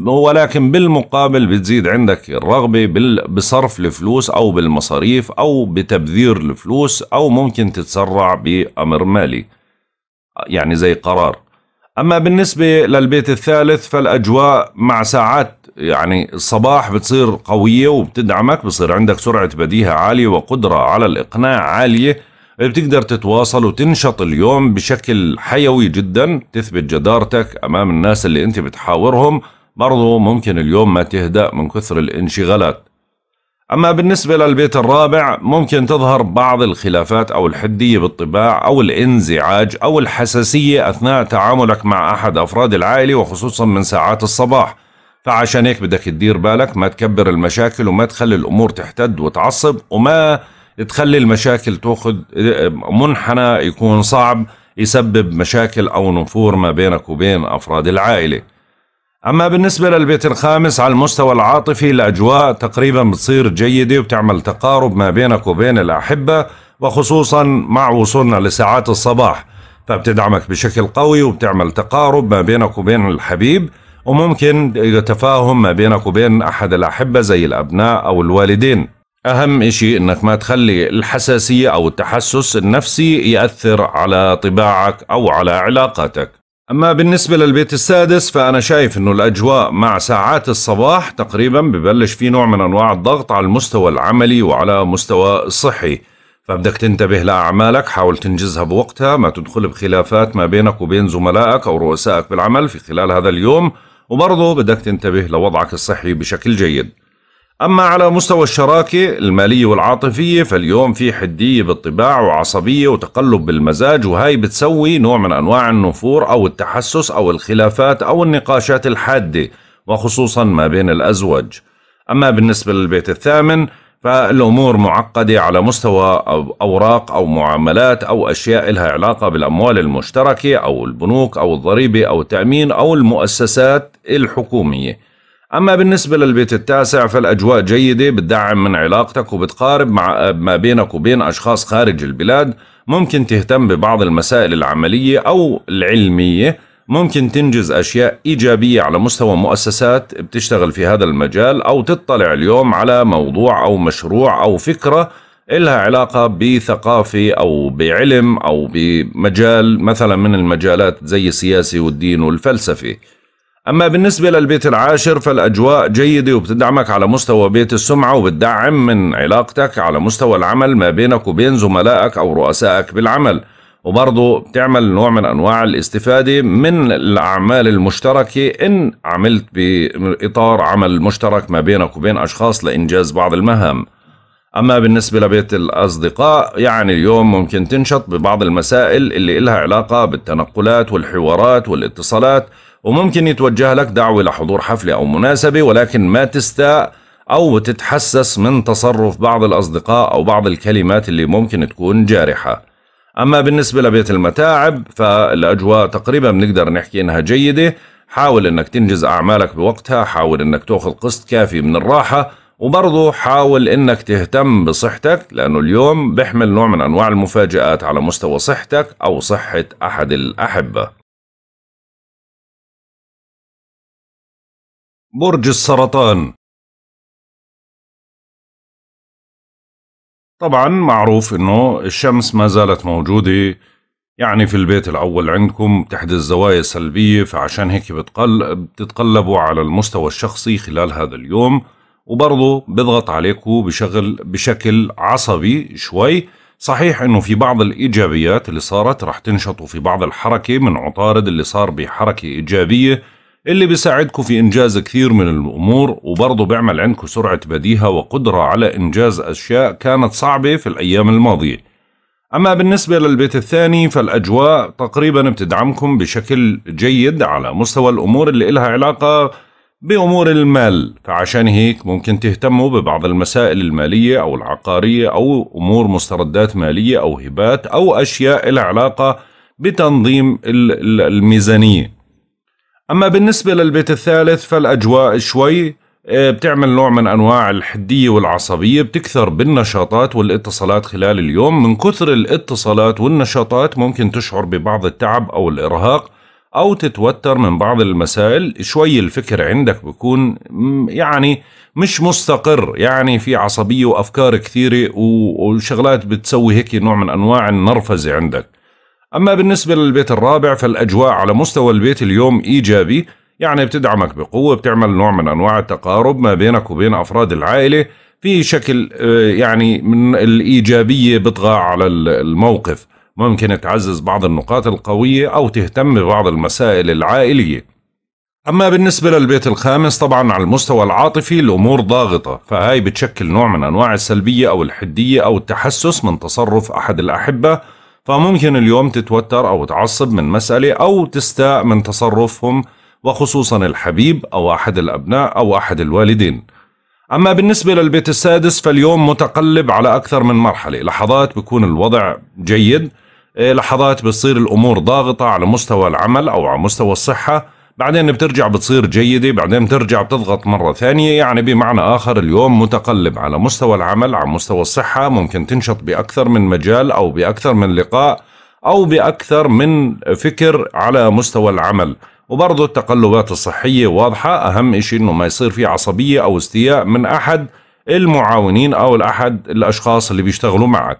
ولكن بالمقابل بتزيد عندك الرغبة بصرف الفلوس أو بالمصاريف أو بتبذير الفلوس أو ممكن تتسرع بأمر مالي يعني زي قرار أما بالنسبة للبيت الثالث فالأجواء مع ساعات يعني الصباح بتصير قوية وبتدعمك بصير عندك سرعة بديهة عالية وقدرة على الإقناع عالية بتقدر تتواصل وتنشط اليوم بشكل حيوي جدا تثبت جدارتك أمام الناس اللي أنت بتحاورهم برضو ممكن اليوم ما تهدأ من كثر الانشغالات أما بالنسبة للبيت الرابع ممكن تظهر بعض الخلافات أو الحدية بالطباع أو الانزعاج أو الحساسية أثناء تعاملك مع أحد أفراد العائلة وخصوصا من ساعات الصباح فعشان هيك بدك تدير بالك ما تكبر المشاكل وما تخلي الأمور تحتد وتعصب وما تخلي المشاكل تأخذ منحنى يكون صعب يسبب مشاكل أو نفور ما بينك وبين أفراد العائلة أما بالنسبة للبيت الخامس على المستوى العاطفي الأجواء تقريبا بتصير جيدة وبتعمل تقارب ما بينك وبين الأحبة وخصوصا مع وصولنا لساعات الصباح فبتدعمك بشكل قوي وبتعمل تقارب ما بينك وبين الحبيب وممكن تفاهم ما بينك وبين أحد الأحبة زي الأبناء أو الوالدين أهم إشي إنك ما تخلي الحساسية أو التحسس النفسي يأثر على طباعك أو على علاقاتك أما بالنسبة للبيت السادس فأنا شايف أنه الأجواء مع ساعات الصباح تقريبا ببلش في نوع من أنواع الضغط على المستوى العملي وعلى مستوى الصحي فبدك تنتبه لأعمالك حاول تنجزها بوقتها ما تدخل بخلافات ما بينك وبين زملائك أو رؤسائك بالعمل في خلال هذا اليوم وبرضه بدك تنتبه لوضعك الصحي بشكل جيد أما على مستوى الشراكة المالية والعاطفية فاليوم في حدية بالطباع وعصبية وتقلب بالمزاج وهي بتسوي نوع من أنواع النفور أو التحسس أو الخلافات أو النقاشات الحادة وخصوصا ما بين الأزواج أما بالنسبة للبيت الثامن فالأمور معقدة على مستوى أوراق أو معاملات أو أشياء لها علاقة بالأموال المشتركة أو البنوك أو الضريبة أو التأمين أو المؤسسات الحكومية أما بالنسبة للبيت التاسع فالأجواء جيدة بتدعم من علاقتك وبتقارب مع ما بينك وبين أشخاص خارج البلاد ممكن تهتم ببعض المسائل العملية أو العلمية ممكن تنجز أشياء إيجابية على مستوى مؤسسات بتشتغل في هذا المجال أو تطلع اليوم على موضوع أو مشروع أو فكرة إلها علاقة بثقافة أو بعلم أو بمجال مثلا من المجالات زي السياسة والدين والفلسفة أما بالنسبة للبيت العاشر فالأجواء جيدة وبتدعمك على مستوى بيت السمعة وبتدعم من علاقتك على مستوى العمل ما بينك وبين زملائك أو رؤسائك بالعمل وبرضه بتعمل نوع من أنواع الاستفادة من الأعمال المشتركة إن عملت بإطار عمل مشترك ما بينك وبين أشخاص لإنجاز بعض المهام أما بالنسبة لبيت الأصدقاء يعني اليوم ممكن تنشط ببعض المسائل اللي إلها علاقة بالتنقلات والحوارات والاتصالات وممكن يتوجه لك دعوة لحضور حفلة أو مناسبة ولكن ما تستاء أو تتحسس من تصرف بعض الأصدقاء أو بعض الكلمات اللي ممكن تكون جارحة أما بالنسبة لبيت المتاعب فالأجواء تقريبا بنقدر نحكي إنها جيدة حاول إنك تنجز أعمالك بوقتها حاول إنك تأخذ قسط كافي من الراحة وبرضه حاول إنك تهتم بصحتك لأنه اليوم بيحمل نوع من أنواع المفاجآت على مستوى صحتك أو صحة أحد الأحبة برج السرطان طبعا معروف انه الشمس ما زالت موجودة يعني في البيت الأول عندكم بتحدث زوايا سلبية فعشان هيك بتقل بتتقلبوا على المستوى الشخصي خلال هذا اليوم وبرضه بضغط عليكم بشغل بشكل عصبي شوي صحيح انه في بعض الايجابيات اللي صارت رح تنشطوا في بعض الحركه من عطارد اللي صار بحركه ايجابيه اللي بيساعدكم في إنجاز كثير من الأمور وبرضه بيعمل عندكم سرعة بديهة وقدرة على إنجاز أشياء كانت صعبة في الأيام الماضية أما بالنسبة للبيت الثاني فالأجواء تقريبا بتدعمكم بشكل جيد على مستوى الأمور اللي إلها علاقة بأمور المال فعشان هيك ممكن تهتموا ببعض المسائل المالية أو العقارية أو أمور مستردات مالية أو هبات أو أشياء إلها علاقة بتنظيم الميزانية أما بالنسبة للبيت الثالث فالأجواء شوي آه، بتعمل نوع من أنواع الحدية والعصبية بتكثر بالنشاطات والاتصالات خلال اليوم من كثر الاتصالات والنشاطات ممكن تشعر ببعض التعب أو الإرهاق أو تتوتر من بعض المسائل شوي الفكر عندك بكون يعني مش مستقر يعني في عصبية وأفكار كثيرة وشغلات بتسوي هيك نوع من أنواع النرفزة عندك أما بالنسبة للبيت الرابع فالأجواء على مستوى البيت اليوم إيجابي يعني بتدعمك بقوة بتعمل نوع من أنواع التقارب ما بينك وبين أفراد العائلة في شكل آه، يعني من الإيجابية بتغى على الموقف ممكن تعزز بعض النقاط القوية أو تهتم ببعض المسائل العائلية أما بالنسبة للبيت الخامس طبعا على المستوى العاطفي الأمور ضاغطة فهاي بتشكل نوع من أنواع السلبية أو الحدية أو التحسس من تصرف أحد الأحبة فممكن اليوم تتوتر أو تعصب من مسألة أو تستاء من تصرفهم وخصوصا الحبيب أو أحد الأبناء أو أحد الوالدين أما بالنسبة للبيت السادس فاليوم متقلب على أكثر من مرحلة لحظات بيكون الوضع جيد إيه، لحظات بتصير الأمور ضاغطة على مستوى العمل أو على مستوى الصحة بعدين بترجع بتصير جيدة بعدين بترجع بتضغط مرة ثانية يعني بمعنى آخر اليوم متقلب على مستوى العمل على مستوى الصحة ممكن تنشط بأكثر من مجال أو بأكثر من لقاء أو بأكثر من فكر على مستوى العمل وبرضه التقلبات الصحية واضحة أهم شيء أنه ما يصير في عصبية أو استياء من أحد المعاونين أو الأحد الأشخاص اللي بيشتغلوا معك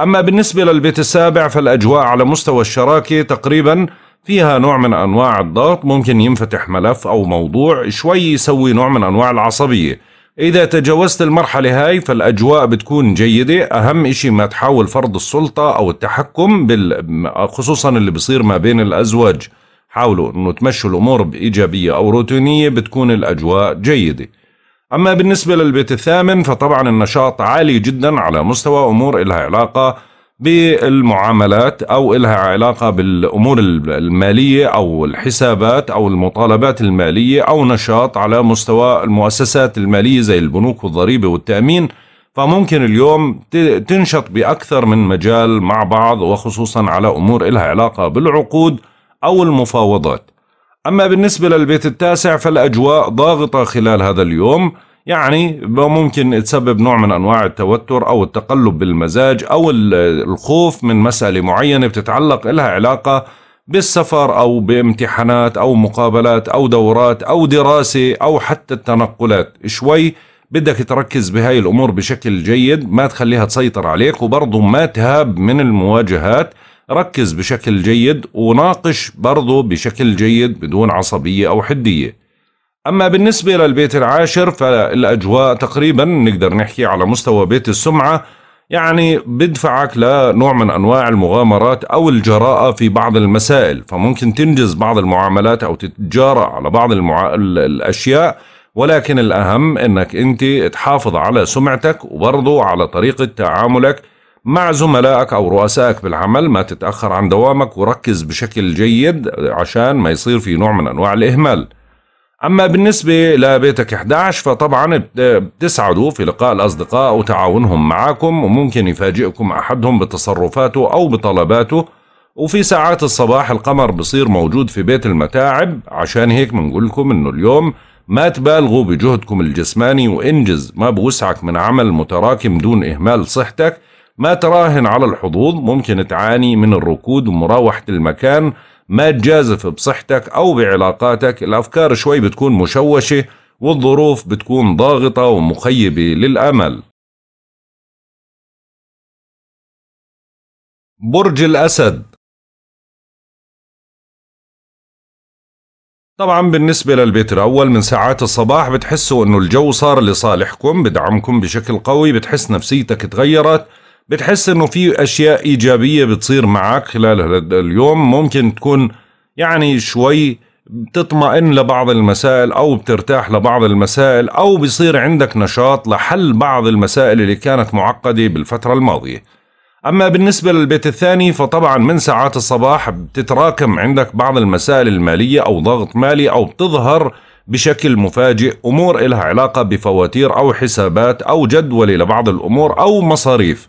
أما بالنسبة للبيت السابع فالأجواء على مستوى الشراكة تقريباً فيها نوع من أنواع الضغط ممكن ينفتح ملف أو موضوع شوي يسوي نوع من أنواع العصبية إذا تجاوزت المرحلة هاي فالأجواء بتكون جيدة أهم إشي ما تحاول فرض السلطة أو التحكم بال... خصوصا اللي بصير ما بين الأزواج حاولوا أنه تمشوا الأمور بإيجابية أو روتينية بتكون الأجواء جيدة أما بالنسبة للبيت الثامن فطبعا النشاط عالي جدا على مستوى أمور إلها علاقة بالمعاملات او إلها علاقه بالامور الماليه او الحسابات او المطالبات الماليه او نشاط على مستوى المؤسسات الماليه زي البنوك والضريبه والتامين فممكن اليوم تنشط باكثر من مجال مع بعض وخصوصا على امور إلها علاقه بالعقود او المفاوضات. اما بالنسبه للبيت التاسع فالاجواء ضاغطه خلال هذا اليوم يعني ممكن تسبب نوع من أنواع التوتر أو التقلب بالمزاج أو الخوف من مسألة معينة بتتعلق لها علاقة بالسفر أو بامتحانات أو مقابلات أو دورات أو دراسة أو حتى التنقلات شوي بدك تركز بهاي الأمور بشكل جيد ما تخليها تسيطر عليك وبرضه ما تهاب من المواجهات ركز بشكل جيد وناقش برضه بشكل جيد بدون عصبية أو حدية أما بالنسبة للبيت العاشر فالأجواء تقريبا نقدر نحكي على مستوى بيت السمعة يعني بدفعك لنوع من أنواع المغامرات أو الجراءة في بعض المسائل فممكن تنجز بعض المعاملات أو تتجارى على بعض المع... الأشياء ولكن الأهم أنك أنت تحافظ على سمعتك وبرضو على طريقة تعاملك مع زملائك أو رؤسائك بالعمل ما تتأخر عن دوامك وركز بشكل جيد عشان ما يصير في نوع من أنواع الإهمال أما بالنسبة لبيتك 11 فطبعا بتسعدوا في لقاء الأصدقاء وتعاونهم معاكم وممكن يفاجئكم أحدهم بتصرفاته أو بطلباته وفي ساعات الصباح القمر بصير موجود في بيت المتاعب عشان هيك بنقول لكم إنه اليوم ما تبالغوا بجهدكم الجسماني وإنجز ما بوسعك من عمل متراكم دون إهمال صحتك ما تراهن على الحظوظ ممكن تعاني من الركود ومراوحة المكان ما تجازف بصحتك أو بعلاقاتك الأفكار شوي بتكون مشوشة والظروف بتكون ضاغطة ومخيبة للأمل برج الأسد طبعا بالنسبة للبيت الأول من ساعات الصباح بتحسوا أنه الجو صار لصالحكم بدعمكم بشكل قوي بتحس نفسيتك تغيرت بتحس انه في اشياء ايجابيه بتصير معك خلال اليوم ممكن تكون يعني شوي بتطمئن لبعض المسائل او بترتاح لبعض المسائل او بصير عندك نشاط لحل بعض المسائل اللي كانت معقده بالفتره الماضيه. اما بالنسبه للبيت الثاني فطبعا من ساعات الصباح بتتراكم عندك بعض المسائل الماليه او ضغط مالي او بتظهر بشكل مفاجئ امور إلها علاقه بفواتير او حسابات او جدول لبعض الامور او مصاريف.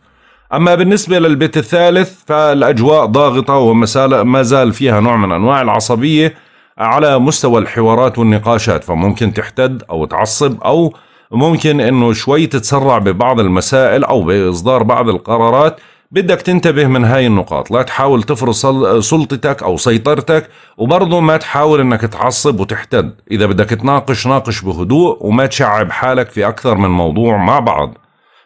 أما بالنسبة للبيت الثالث فالأجواء ضاغطة وما زال فيها نوع من أنواع العصبية على مستوى الحوارات والنقاشات فممكن تحتد أو تعصب أو ممكن أنه شوي تتسرع ببعض المسائل أو بإصدار بعض القرارات بدك تنتبه من هاي النقاط لا تحاول تفرض سلطتك أو سيطرتك وبرضه ما تحاول أنك تعصب وتحتد إذا بدك تناقش ناقش بهدوء وما تشعب حالك في أكثر من موضوع مع بعض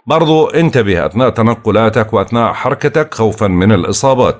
برضو انتبه أثناء تنقلاتك وأثناء حركتك خوفا من الإصابات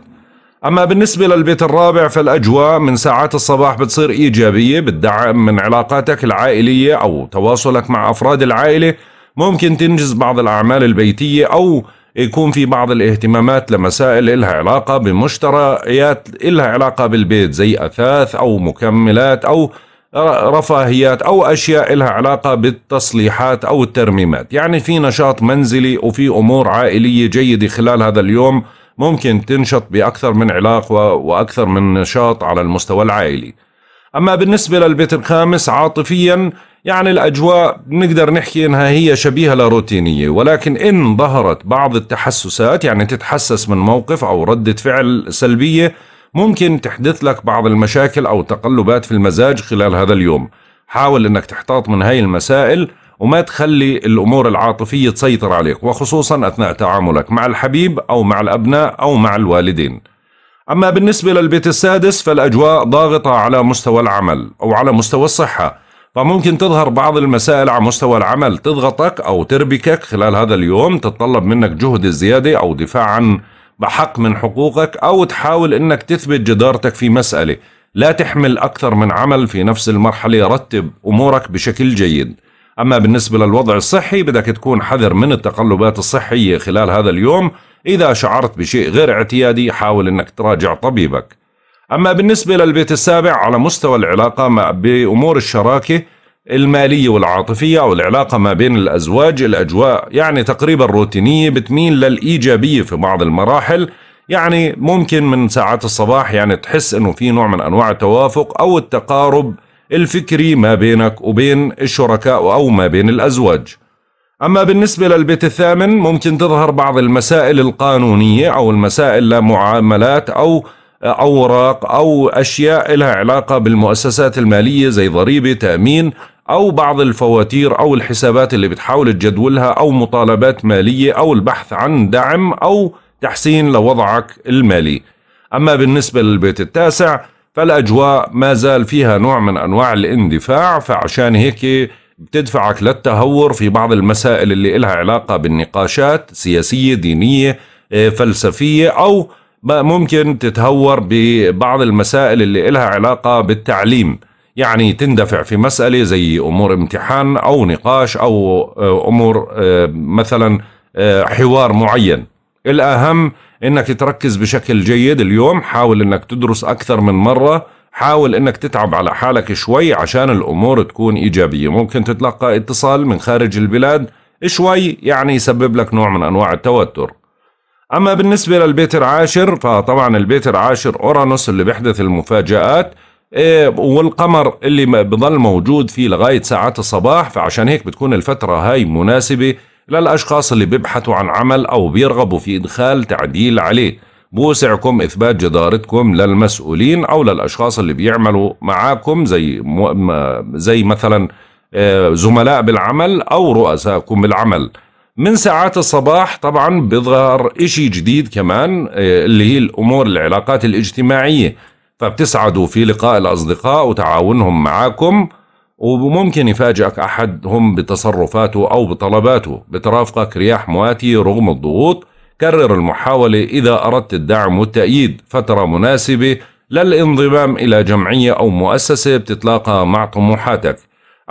أما بالنسبة للبيت الرابع فالأجواء من ساعات الصباح بتصير إيجابية بتدعم من علاقاتك العائلية أو تواصلك مع أفراد العائلة ممكن تنجز بعض الأعمال البيتية أو يكون في بعض الاهتمامات لمسائل إلها علاقة بمشتريات إلها علاقة بالبيت زي أثاث أو مكملات أو رفاهيات أو أشياء لها علاقة بالتصليحات أو الترميمات يعني في نشاط منزلي وفي أمور عائلية جيدة خلال هذا اليوم ممكن تنشط بأكثر من علاقة وأكثر من نشاط على المستوى العائلي أما بالنسبة للبيت الخامس عاطفيا يعني الأجواء نقدر نحكي إنها هي شبيهة لروتينية ولكن إن ظهرت بعض التحسسات يعني تتحسس من موقف أو ردة فعل سلبية ممكن تحدث لك بعض المشاكل أو تقلبات في المزاج خلال هذا اليوم حاول أنك تحتاط من هاي المسائل وما تخلي الأمور العاطفية تسيطر عليك وخصوصا أثناء تعاملك مع الحبيب أو مع الأبناء أو مع الوالدين أما بالنسبة للبيت السادس فالأجواء ضاغطة على مستوى العمل أو على مستوى الصحة فممكن تظهر بعض المسائل على مستوى العمل تضغطك أو تربكك خلال هذا اليوم تتطلب منك جهد الزيادة أو دفاع عن بحق من حقوقك أو تحاول أنك تثبت جدارتك في مسألة لا تحمل أكثر من عمل في نفس المرحلة رتب أمورك بشكل جيد أما بالنسبة للوضع الصحي بدك تكون حذر من التقلبات الصحية خلال هذا اليوم إذا شعرت بشيء غير اعتيادي حاول أنك تراجع طبيبك أما بالنسبة للبيت السابع على مستوى العلاقة مع بأمور الشراكة المالية والعاطفية أو العلاقة ما بين الأزواج الأجواء يعني تقريبا روتينية بتميل للإيجابية في بعض المراحل يعني ممكن من ساعات الصباح يعني تحس أنه في نوع من أنواع التوافق أو التقارب الفكري ما بينك وبين الشركاء أو ما بين الأزواج أما بالنسبة للبيت الثامن ممكن تظهر بعض المسائل القانونية أو المسائل لمعاملات أو أوراق أو أشياء لها علاقة بالمؤسسات المالية زي ضريبة تأمين أو بعض الفواتير أو الحسابات اللي بتحاول تجدولها أو مطالبات مالية أو البحث عن دعم أو تحسين لوضعك المالي أما بالنسبة للبيت التاسع فالأجواء ما زال فيها نوع من أنواع الاندفاع فعشان هيك بتدفعك للتهور في بعض المسائل اللي إلها علاقة بالنقاشات سياسية دينية آه، فلسفية أو ممكن تتهور ببعض المسائل اللي إلها علاقة بالتعليم يعني تندفع في مسألة زي أمور امتحان أو نقاش أو آه، أمور آه، مثلا آه، حوار معين الأهم أنك تركز بشكل جيد اليوم حاول أنك تدرس أكثر من مرة حاول أنك تتعب على حالك شوي عشان الأمور تكون إيجابية ممكن تتلقى اتصال من خارج البلاد شوي يعني يسبب لك نوع من أنواع التوتر أما بالنسبة للبيت العاشر فطبعا البيت العاشر أورانوس اللي بيحدث المفاجآت إيه، والقمر اللي بظل موجود فيه لغاية ساعات الصباح فعشان هيك بتكون الفترة هاي مناسبة للأشخاص اللي بيبحثوا عن عمل أو بيرغبوا في إدخال تعديل عليه بوسعكم إثبات جدارتكم للمسؤولين أو للأشخاص اللي بيعملوا معاكم زي, زي مثلا إيه، زملاء بالعمل أو رؤسائكم بالعمل من ساعات الصباح طبعا بيظهر إشي جديد كمان إيه، اللي هي الأمور العلاقات الاجتماعية فبتسعدوا في لقاء الأصدقاء وتعاونهم معاكم وممكن يفاجئك أحدهم بتصرفاته أو بطلباته بترافقك رياح مواتية رغم الضغوط كرر المحاولة إذا أردت الدعم والتأييد فترة مناسبة للانضمام إلى جمعية أو مؤسسة بتتلاقى مع طموحاتك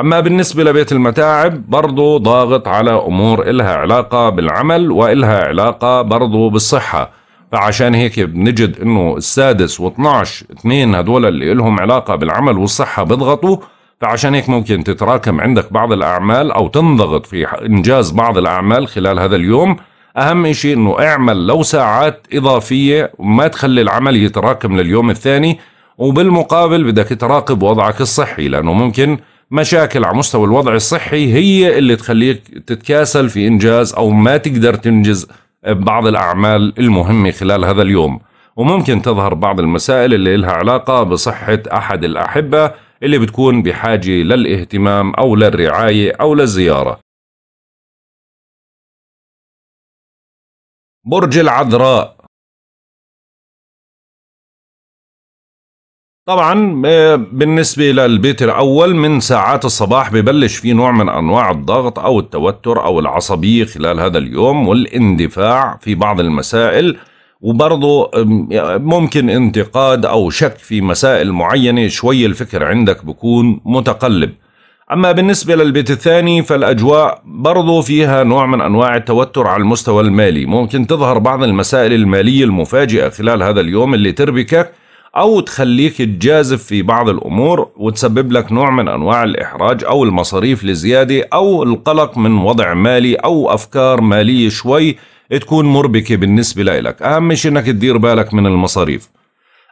أما بالنسبة لبيت المتاعب برضو ضاغط على أمور إلها علاقة بالعمل وإلها علاقة برضو بالصحة فعشان هيك بنجد انه السادس و12 اثنين هدول اللي لهم علاقه بالعمل والصحه بيضغطوا فعشان هيك ممكن تتراكم عندك بعض الاعمال او تنضغط في انجاز بعض الاعمال خلال هذا اليوم اهم شيء انه اعمل لو ساعات اضافيه وما تخلي العمل يتراكم لليوم الثاني وبالمقابل بدك تراقب وضعك الصحي لانه ممكن مشاكل على مستوى الوضع الصحي هي اللي تخليك تتكاسل في انجاز او ما تقدر تنجز بعض الأعمال المهمة خلال هذا اليوم وممكن تظهر بعض المسائل اللي لها علاقة بصحة أحد الأحبة اللي بتكون بحاجة للاهتمام أو للرعاية أو للزيارة برج العذراء طبعا بالنسبة للبيت الأول من ساعات الصباح ببلش في نوع من أنواع الضغط أو التوتر أو العصبية خلال هذا اليوم والاندفاع في بعض المسائل وبرضه ممكن انتقاد أو شك في مسائل معينة شوي الفكر عندك بكون متقلب أما بالنسبة للبيت الثاني فالأجواء برضو فيها نوع من أنواع التوتر على المستوى المالي ممكن تظهر بعض المسائل المالية المفاجئة خلال هذا اليوم اللي تربكك أو تخليك تجازف في بعض الأمور وتسبب لك نوع من أنواع الإحراج أو المصاريف لزيادة أو القلق من وضع مالي أو أفكار مالية شوي تكون مربكة بالنسبة لك أهم شيء أنك تدير بالك من المصاريف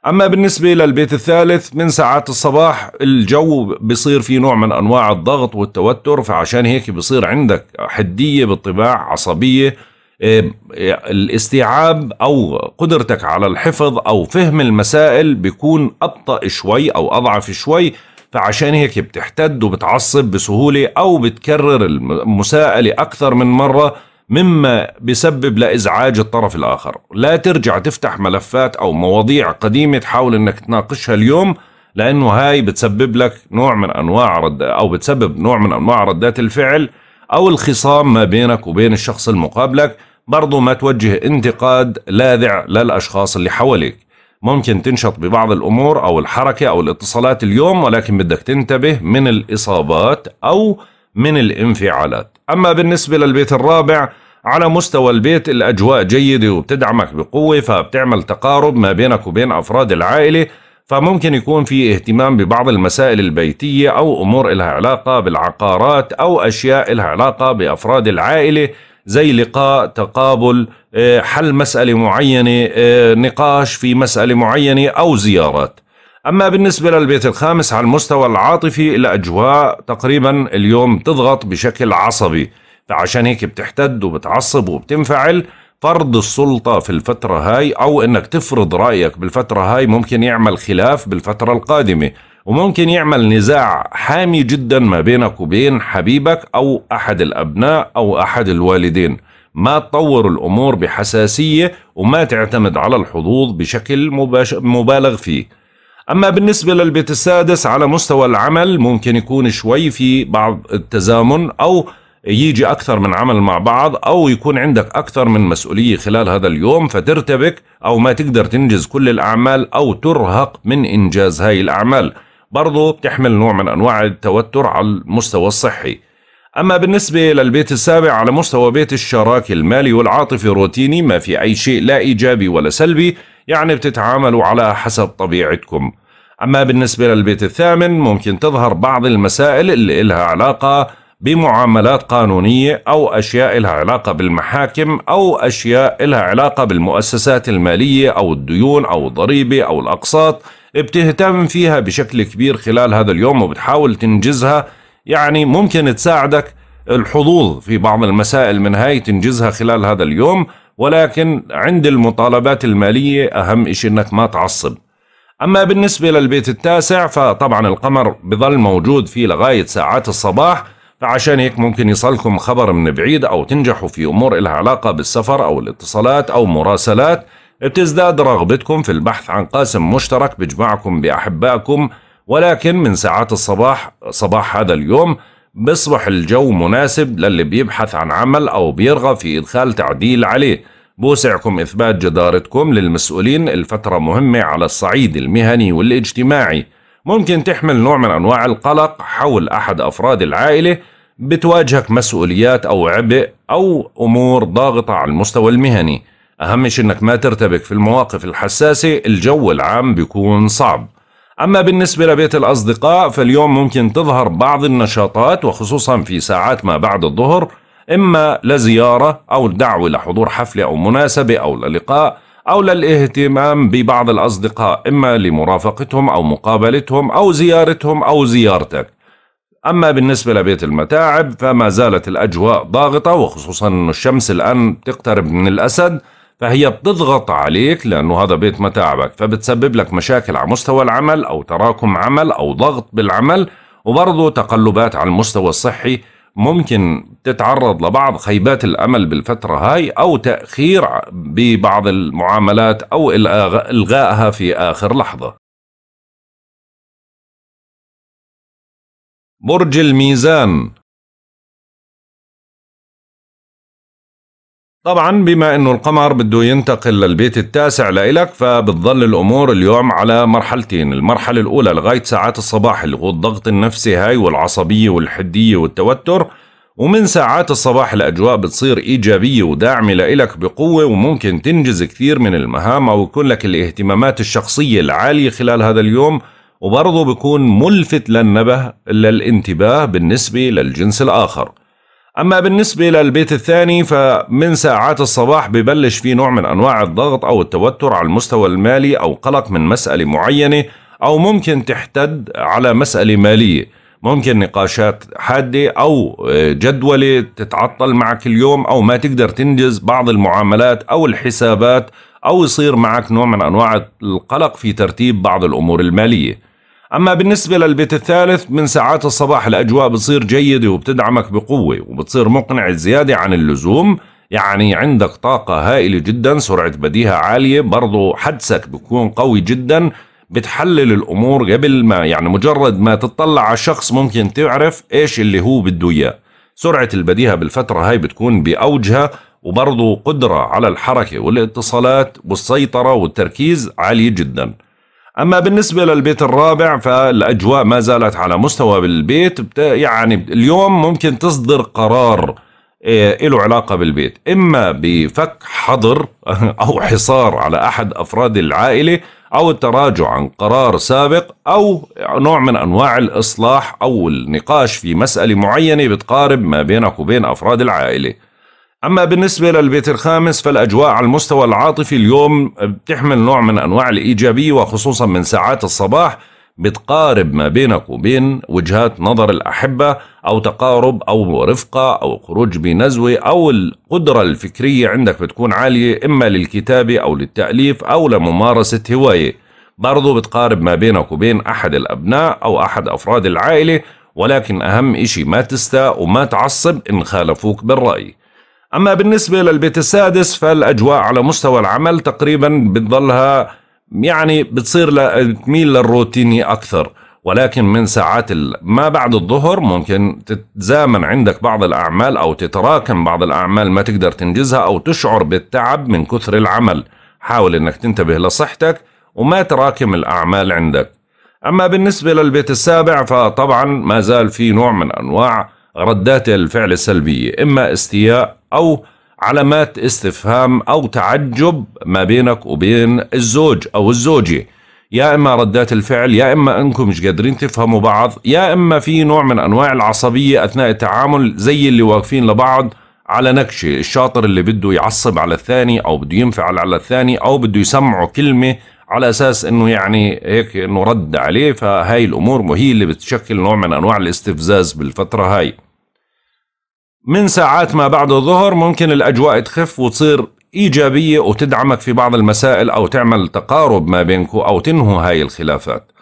أما بالنسبة للبيت الثالث من ساعات الصباح الجو بصير فيه نوع من أنواع الضغط والتوتر فعشان هيك بصير عندك حدية بالطباع عصبية إيه، الاستيعاب او قدرتك على الحفظ او فهم المسائل بيكون ابطا شوي او اضعف شوي فعشان هيك بتحتد وبتعصب بسهوله او بتكرر المساءله اكثر من مره مما بسبب لازعاج الطرف الاخر لا ترجع تفتح ملفات او مواضيع قديمه تحاول انك تناقشها اليوم لانه هاي بتسبب لك نوع من انواع رد او بتسبب نوع من انواع ردات الفعل او الخصام ما بينك وبين الشخص المقابلك برضو ما توجه انتقاد لاذع للأشخاص اللي حواليك ممكن تنشط ببعض الأمور أو الحركة أو الاتصالات اليوم ولكن بدك تنتبه من الإصابات أو من الانفعالات أما بالنسبة للبيت الرابع على مستوى البيت الأجواء جيدة وبتدعمك بقوة فبتعمل تقارب ما بينك وبين أفراد العائلة فممكن يكون في اهتمام ببعض المسائل البيتية أو أمور إلها علاقة بالعقارات أو أشياء إلها علاقة بأفراد العائلة زي لقاء تقابل آه، حل مسألة معينة آه، نقاش في مسألة معينة أو زيارات أما بالنسبة للبيت الخامس على المستوى العاطفي الأجواء تقريبا اليوم تضغط بشكل عصبي فعشان هيك بتحتد وبتعصب وبتنفعل فرض السلطة في الفترة هاي أو أنك تفرض رأيك بالفترة هاي ممكن يعمل خلاف بالفترة القادمة وممكن يعمل نزاع حامي جدا ما بينك وبين حبيبك أو أحد الأبناء أو أحد الوالدين ما تطور الأمور بحساسية وما تعتمد على الحظوظ بشكل مبالغ فيه أما بالنسبة للبيت السادس على مستوى العمل ممكن يكون شوي في بعض التزامن أو يجي أكثر من عمل مع بعض أو يكون عندك أكثر من مسؤولية خلال هذا اليوم فترتبك أو ما تقدر تنجز كل الأعمال أو ترهق من إنجاز هاي الأعمال برضو بتحمل نوع من أنواع التوتر على المستوى الصحي أما بالنسبة للبيت السابع على مستوى بيت الشراكة المالي والعاطفي روتيني ما في أي شيء لا إيجابي ولا سلبي يعني بتتعاملوا على حسب طبيعتكم أما بالنسبة للبيت الثامن ممكن تظهر بعض المسائل اللي إلها علاقة بمعاملات قانونية أو أشياء إلها علاقة بالمحاكم أو أشياء إلها علاقة بالمؤسسات المالية أو الديون أو الضريبة أو الأقساط بتهتم فيها بشكل كبير خلال هذا اليوم وبتحاول تنجزها يعني ممكن تساعدك الحظوظ في بعض المسائل من هاي تنجزها خلال هذا اليوم ولكن عند المطالبات المالية أهم إشي أنك ما تعصب أما بالنسبة للبيت التاسع فطبعا القمر بظل موجود فيه لغاية ساعات الصباح فعشان هيك ممكن يصلكم خبر من بعيد أو تنجحوا في أمور إلها علاقة بالسفر أو الاتصالات أو مراسلات بتزداد رغبتكم في البحث عن قاسم مشترك بيجمعكم بأحبائكم ولكن من ساعات الصباح صباح هذا اليوم بيصبح الجو مناسب للي بيبحث عن عمل أو بيرغب في إدخال تعديل عليه بوسعكم إثبات جدارتكم للمسؤولين الفترة مهمة على الصعيد المهني والاجتماعي ممكن تحمل نوع من أنواع القلق حول أحد أفراد العائلة بتواجهك مسؤوليات أو عبء أو أمور ضاغطة على المستوى المهني أهم شيء إنك ما ترتبك في المواقف الحساسة الجو العام بيكون صعب أما بالنسبة لبيت الأصدقاء فاليوم ممكن تظهر بعض النشاطات وخصوصا في ساعات ما بعد الظهر إما لزيارة أو دعوة لحضور حفلة أو مناسبة أو للقاء أو للاهتمام ببعض الأصدقاء إما لمرافقتهم أو مقابلتهم أو زيارتهم أو زيارتك أما بالنسبة لبيت المتاعب فما زالت الأجواء ضاغطة وخصوصا أن الشمس الآن تقترب من الأسد فهي بتضغط عليك لأنه هذا بيت متاعبك فبتسبب لك مشاكل على مستوى العمل أو تراكم عمل أو ضغط بالعمل وبرضه تقلبات على المستوى الصحي ممكن تتعرض لبعض خيبات الأمل بالفترة هاي أو تأخير ببعض المعاملات أو إلغائها في آخر لحظة برج الميزان طبعا بما انه القمر بده ينتقل للبيت التاسع لإلك فبتظل الامور اليوم على مرحلتين المرحلة الاولى لغاية ساعات الصباح اللي هو الضغط النفسي هاي والعصبية والحدية والتوتر ومن ساعات الصباح الأجواء بتصير إيجابية وداعمة لإلك بقوة وممكن تنجز كثير من المهام أو يكون لك الاهتمامات الشخصية العالية خلال هذا اليوم وبرضه بكون ملفت للنبه للانتباه بالنسبة للجنس الآخر أما بالنسبة للبيت الثاني فمن ساعات الصباح ببلش في نوع من أنواع الضغط أو التوتر على المستوى المالي أو قلق من مسألة معينة أو ممكن تحتد على مسألة مالية ممكن نقاشات حادة أو آه، جدولة تتعطل معك اليوم أو ما تقدر تنجز بعض المعاملات أو الحسابات أو يصير معك نوع من أنواع القلق في ترتيب بعض الأمور المالية أما بالنسبة للبيت الثالث من ساعات الصباح الأجواء بتصير جيدة وبتدعمك بقوة وبتصير مقنع زيادة عن اللزوم يعني عندك طاقة هائلة جدا سرعة بديهة عالية برضو حدسك بيكون قوي جدا بتحلل الأمور قبل ما يعني مجرد ما تطلع على شخص ممكن تعرف إيش اللي هو بده إياه سرعة البديهة بالفترة هاي بتكون بأوجها وبرضو قدرة على الحركة والاتصالات والسيطرة والتركيز عالية جداً أما بالنسبة للبيت الرابع فالأجواء ما زالت على مستوى بالبيت يعني اليوم ممكن تصدر قرار إيه، له علاقة بالبيت إما بفك حظر أو حصار على أحد أفراد العائلة أو التراجع عن قرار سابق أو نوع من أنواع الإصلاح أو النقاش في مسألة معينة بتقارب ما بينك وبين أفراد العائلة أما بالنسبة للبيت الخامس فالأجواء على المستوى العاطفي اليوم بتحمل نوع من أنواع الإيجابية وخصوصا من ساعات الصباح بتقارب ما بينك وبين وجهات نظر الأحبة أو تقارب أو رفقة أو خروج بنزوة أو القدرة الفكرية عندك بتكون عالية إما للكتابة أو للتأليف أو لممارسة هواية برضو بتقارب ما بينك وبين أحد الأبناء أو أحد أفراد العائلة ولكن أهم إشي ما تستاء وما تعصب إن خالفوك بالرأي أما بالنسبة للبيت السادس فالأجواء على مستوى العمل تقريبا بتظلها يعني بتصير تميل للروتيني أكثر ولكن من ساعات ما بعد الظهر ممكن تتزامن عندك بعض الأعمال أو تتراكم بعض الأعمال ما تقدر تنجزها أو تشعر بالتعب من كثر العمل حاول أنك تنتبه لصحتك وما تراكم الأعمال عندك أما بالنسبة للبيت السابع فطبعا ما زال في نوع من أنواع ردات الفعل السلبية إما استياء أو علامات استفهام أو تعجب ما بينك وبين الزوج أو الزوجة يا إما ردات الفعل يا إما أنكم مش قادرين تفهموا بعض يا إما في نوع من أنواع العصبية أثناء التعامل زي اللي واقفين لبعض على نكشة الشاطر اللي بده يعصب على الثاني أو بده ينفعل على الثاني أو بده يسمعه كلمة على اساس انه يعني هيك انه رد عليه فهاي الامور هي اللي بتشكل نوع من انواع الاستفزاز بالفتره هاي من ساعات ما بعد الظهر ممكن الاجواء تخف وتصير ايجابيه وتدعمك في بعض المسائل او تعمل تقارب ما بينكو او تنهو هاي الخلافات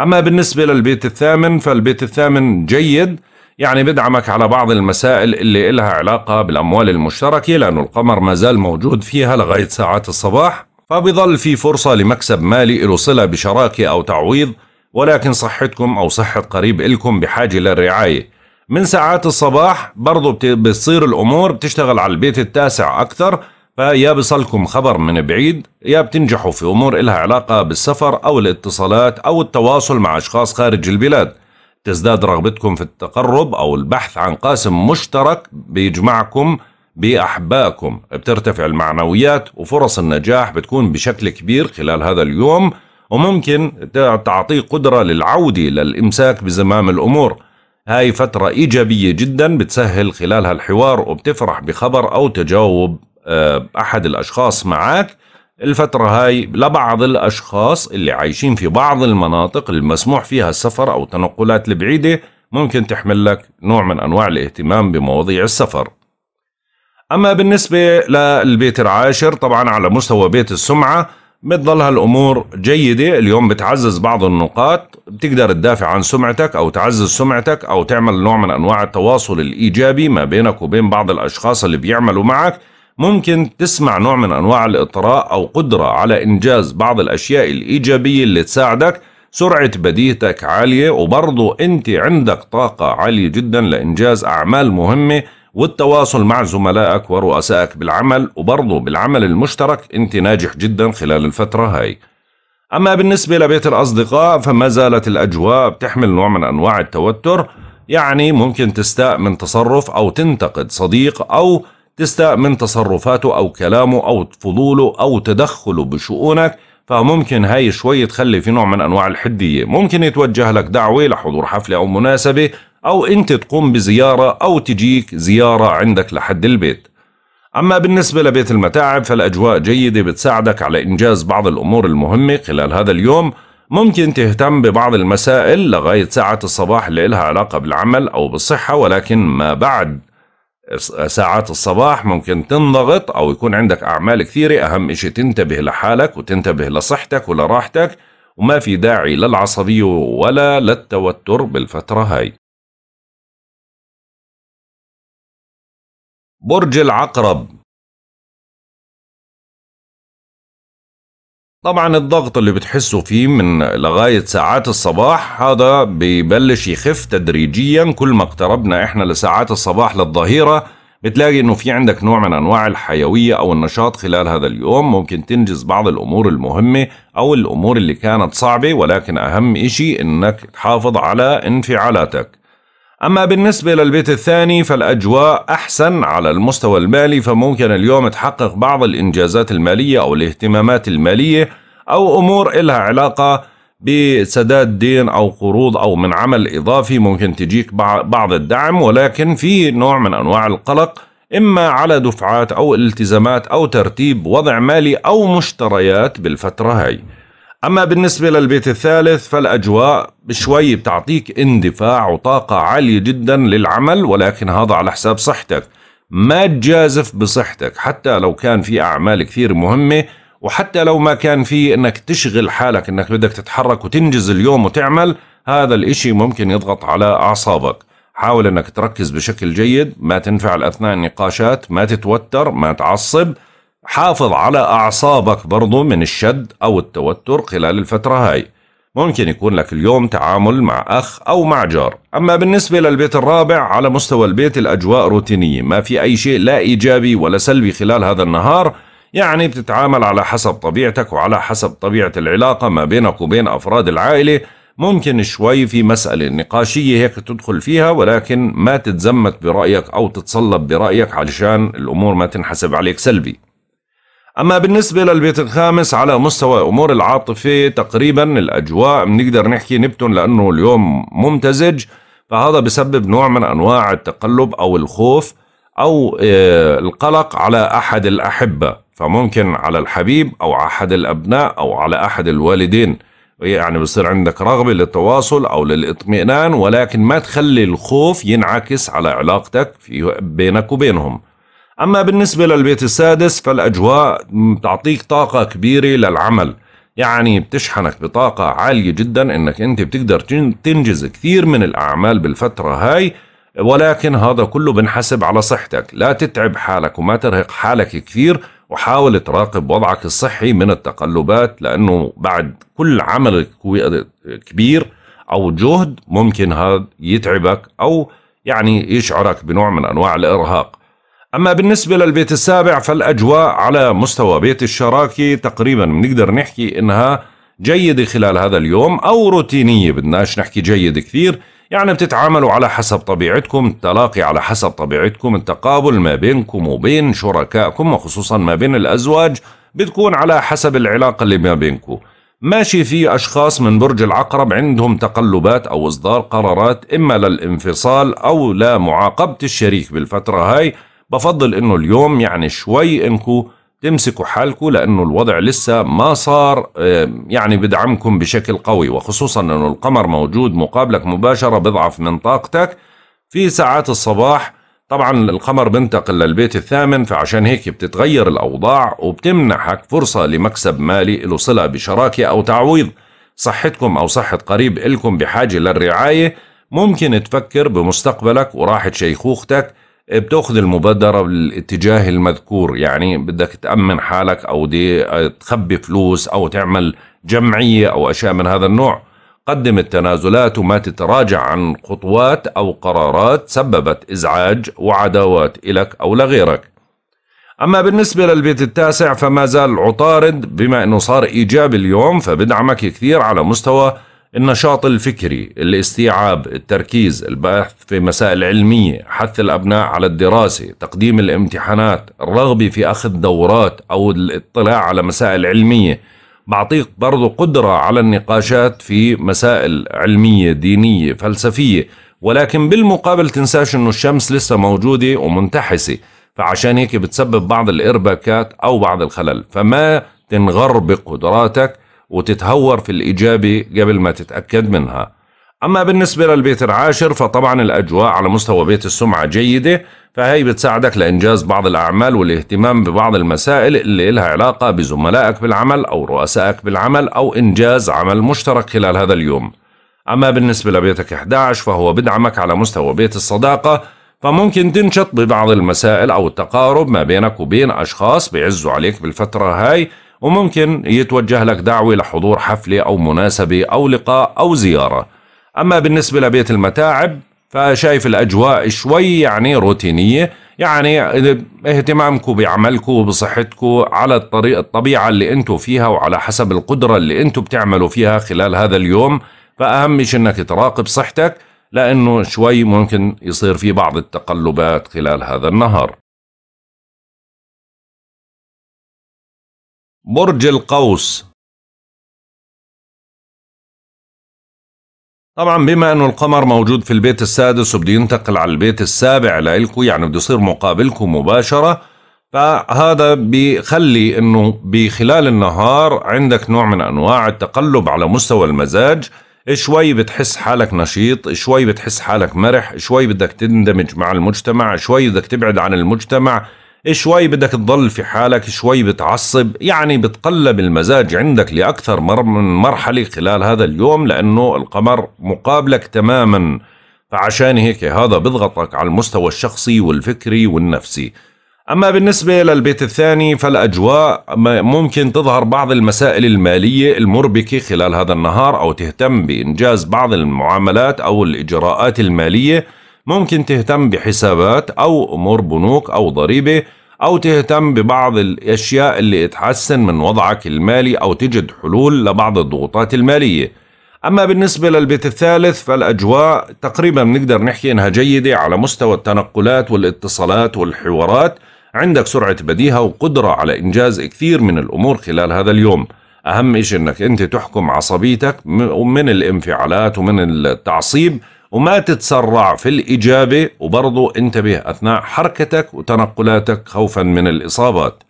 اما بالنسبه للبيت الثامن فالبيت الثامن جيد يعني بدعمك على بعض المسائل اللي إلها علاقة بالأموال المشتركة لأنه القمر ما زال موجود فيها لغاية ساعات الصباح فبظل في فرصة لمكسب مالي له صلة بشراكة أو تعويض ولكن صحتكم أو صحة قريب إلكم بحاجة للرعاية من ساعات الصباح برضو بتصير الأمور بتشتغل على البيت التاسع أكثر فيا بصلكم خبر من بعيد يا بتنجحوا في أمور إلها علاقة بالسفر أو الاتصالات أو التواصل مع أشخاص خارج البلاد تزداد رغبتكم في التقرب أو البحث عن قاسم مشترك بيجمعكم باحبائكم بترتفع المعنويات وفرص النجاح بتكون بشكل كبير خلال هذا اليوم وممكن تعطيه قدرة للعودة للإمساك بزمام الأمور هاي فترة إيجابية جدا بتسهل خلالها الحوار وبتفرح بخبر أو تجاوب آه، أحد الأشخاص معك الفترة هاي لبعض الأشخاص اللي عايشين في بعض المناطق المسموح فيها السفر أو التنقلات البعيدة ممكن تحمل لك نوع من أنواع الاهتمام بمواضيع السفر أما بالنسبة للبيت العاشر طبعا على مستوى بيت السمعة بتضل هالأمور جيدة اليوم بتعزز بعض النقاط بتقدر تدافع عن سمعتك أو تعزز سمعتك أو تعمل نوع من أنواع التواصل الإيجابي ما بينك وبين بعض الأشخاص اللي بيعملوا معك ممكن تسمع نوع من أنواع الإطراء أو قدرة على إنجاز بعض الأشياء الإيجابية اللي تساعدك سرعة بديهتك عالية وبرضو أنت عندك طاقة عالية جدا لإنجاز أعمال مهمة والتواصل مع زملائك ورؤسائك بالعمل وبرضه بالعمل المشترك انت ناجح جدا خلال الفترة هاي أما بالنسبة لبيت الأصدقاء فما زالت الأجواء بتحمل نوع من أنواع التوتر يعني ممكن تستاء من تصرف أو تنتقد صديق أو تستاء من تصرفاته أو كلامه أو فضوله أو تدخله بشؤونك فممكن هاي شوي تخلي في نوع من أنواع الحدية ممكن يتوجه لك دعوة لحضور حفلة أو مناسبة أو أنت تقوم بزيارة أو تجيك زيارة عندك لحد البيت أما بالنسبة لبيت المتاعب فالأجواء جيدة بتساعدك على إنجاز بعض الأمور المهمة خلال هذا اليوم ممكن تهتم ببعض المسائل لغاية ساعة الصباح اللي لها علاقة بالعمل أو بالصحة ولكن ما بعد ساعات الصباح ممكن تنضغط أو يكون عندك أعمال كثيرة أهم إشي تنتبه لحالك وتنتبه لصحتك ولراحتك وما في داعي للعصبية ولا للتوتر بالفترة هاي برج العقرب طبعا الضغط اللي بتحسوا فيه من لغاية ساعات الصباح هذا ببلش يخف تدريجيا كل ما اقتربنا احنا لساعات الصباح للظهيرة بتلاقي انه في عندك نوع من انواع الحيوية او النشاط خلال هذا اليوم ممكن تنجز بعض الامور المهمة او الامور اللي كانت صعبة ولكن اهم اشي انك تحافظ على انفعالاتك أما بالنسبة للبيت الثاني فالأجواء أحسن على المستوى المالي فممكن اليوم تحقق بعض الإنجازات المالية أو الاهتمامات المالية أو أمور إلها علاقة بسداد دين أو قروض أو من عمل إضافي ممكن تجيك بعض الدعم ولكن في نوع من أنواع القلق إما على دفعات أو التزامات أو ترتيب وضع مالي أو مشتريات بالفترة هاي أما بالنسبة للبيت الثالث فالأجواء شوي بتعطيك اندفاع وطاقة عالية جدا للعمل ولكن هذا على حساب صحتك ما تجازف بصحتك حتى لو كان في أعمال كثير مهمة وحتى لو ما كان في انك تشغل حالك انك بدك تتحرك وتنجز اليوم وتعمل هذا الاشي ممكن يضغط على اعصابك حاول انك تركز بشكل جيد ما تنفع الاثناء النقاشات ما تتوتر ما تعصب حافظ على أعصابك برضو من الشد أو التوتر خلال الفترة هاي ممكن يكون لك اليوم تعامل مع أخ أو مع جار أما بالنسبة للبيت الرابع على مستوى البيت الأجواء روتينية ما في أي شيء لا إيجابي ولا سلبي خلال هذا النهار يعني بتتعامل على حسب طبيعتك وعلى حسب طبيعة العلاقة ما بينك وبين أفراد العائلة ممكن شوي في مسألة نقاشية هيك تدخل فيها ولكن ما تتزمت برأيك أو تتصلب برأيك علشان الأمور ما تنحسب عليك سلبي أما بالنسبة للبيت الخامس على مستوى أمور العاطفة تقريبا الأجواء بنقدر نحكي نبتون لأنه اليوم ممتزج فهذا بسبب نوع من أنواع التقلب أو الخوف أو آه، القلق على أحد الأحبة فممكن على الحبيب أو أحد الأبناء أو على أحد الوالدين يعني بصير عندك رغبة للتواصل أو للإطمئنان ولكن ما تخلي الخوف ينعكس على علاقتك في بينك وبينهم أما بالنسبة للبيت السادس فالأجواء تعطيك طاقة كبيرة للعمل يعني بتشحنك بطاقة عالية جدا انك انت بتقدر تنجز كثير من الاعمال بالفترة هاي ولكن هذا كله بنحسب على صحتك لا تتعب حالك وما ترهق حالك كثير وحاول تراقب وضعك الصحي من التقلبات لانه بعد كل عمل كبير او جهد ممكن هذا يتعبك او يعني يشعرك بنوع من انواع الارهاق أما بالنسبة للبيت السابع فالأجواء على مستوى بيت الشراكة تقريبا بنقدر نحكي إنها جيدة خلال هذا اليوم أو روتينية بدناش نحكي جيد كثير يعني بتتعاملوا على حسب طبيعتكم التلاقي على حسب طبيعتكم التقابل ما بينكم وبين شركائكم وخصوصا ما بين الأزواج بتكون على حسب العلاقة اللي ما بينكم ماشي في أشخاص من برج العقرب عندهم تقلبات أو إصدار قرارات إما للانفصال أو لمعاقبة الشريك بالفترة هاي بفضل انه اليوم يعني شوي انكم تمسكوا حالكم لانه الوضع لسه ما صار يعني بدعمكم بشكل قوي وخصوصا انه القمر موجود مقابلك مباشره بضعف من طاقتك في ساعات الصباح طبعا القمر بنتقل للبيت الثامن فعشان هيك بتتغير الاوضاع وبتمنحك فرصه لمكسب مالي له صله بشراكه او تعويض صحتكم او صحه قريب الكم بحاجه للرعايه ممكن تفكر بمستقبلك وراحه شيخوختك بتاخذ المبادره بالاتجاه المذكور يعني بدك تامن حالك او دي آه، تخبي فلوس او تعمل جمعيه او اشياء من هذا النوع قدم التنازلات وما تتراجع عن خطوات او قرارات سببت ازعاج وعداوات الك او لغيرك أما بالنسبة للبيت التاسع فما زال عطارد بما أنه صار إيجابي اليوم فبدعمك كثير على مستوى النشاط الفكري الاستيعاب التركيز البحث في مسائل علمية حث الأبناء على الدراسة تقديم الامتحانات الرغبة في أخذ دورات أو الاطلاع على مسائل علمية بعطيك برضو قدرة على النقاشات في مسائل علمية دينية فلسفية ولكن بالمقابل تنساش أنه الشمس لسه موجودة ومنتحسة فعشان هيك بتسبب بعض الإرباكات أو بعض الخلل فما تنغر بقدراتك وتتهور في الإجابة قبل ما تتأكد منها أما بالنسبة للبيت العاشر فطبعا الأجواء على مستوى بيت السمعة جيدة فهي بتساعدك لإنجاز بعض الأعمال والاهتمام ببعض المسائل اللي لها علاقة بزملائك بالعمل أو رؤسائك بالعمل أو إنجاز عمل مشترك خلال هذا اليوم أما بالنسبة لبيتك 11 فهو بدعمك على مستوى بيت الصداقة فممكن تنشط ببعض المسائل أو التقارب ما بينك وبين أشخاص بيعزوا عليك بالفترة هاي وممكن يتوجه لك دعوة لحضور حفلة أو مناسبة أو لقاء أو زيارة أما بالنسبة لبيت المتاعب فشايف الأجواء شوي يعني روتينية يعني اهتمامكم بعملكم وبصحتكم على الطريق الطبيعة اللي انتم فيها وعلى حسب القدرة اللي انتم بتعملوا فيها خلال هذا اليوم فأهم شيء انك تراقب صحتك لأنه شوي ممكن يصير في بعض التقلبات خلال هذا النهار برج القوس طبعا بما انه القمر موجود في البيت السادس وبده ينتقل على البيت السابع لإلكم يعني بده يصير مقابلكم مباشرة فهذا بيخلي انه بخلال النهار عندك نوع من انواع التقلب على مستوى المزاج شوي بتحس حالك نشيط شوي بتحس حالك مرح شوي بدك تندمج مع المجتمع شوي بدك تبعد عن المجتمع شوي بدك تضل في حالك شوي بتعصب يعني بتقلب المزاج عندك لأكثر من مرحلة خلال هذا اليوم لأنه القمر مقابلك تماما فعشان هيك هذا بضغطك على المستوى الشخصي والفكري والنفسي أما بالنسبة للبيت الثاني فالأجواء ممكن تظهر بعض المسائل المالية المربكة خلال هذا النهار أو تهتم بإنجاز بعض المعاملات أو الإجراءات المالية ممكن تهتم بحسابات أو أمور بنوك أو ضريبة أو تهتم ببعض الأشياء اللي تحسن من وضعك المالي أو تجد حلول لبعض الضغوطات المالية أما بالنسبة للبيت الثالث فالأجواء تقريبا بنقدر نحكي إنها جيدة على مستوى التنقلات والاتصالات والحوارات عندك سرعة بديهة وقدرة على إنجاز كثير من الأمور خلال هذا اليوم أهم إشي أنك أنت تحكم عصبيتك من الانفعالات ومن التعصيب وما تتسرع في الإجابة وبرضو انتبه أثناء حركتك وتنقلاتك خوفا من الإصابات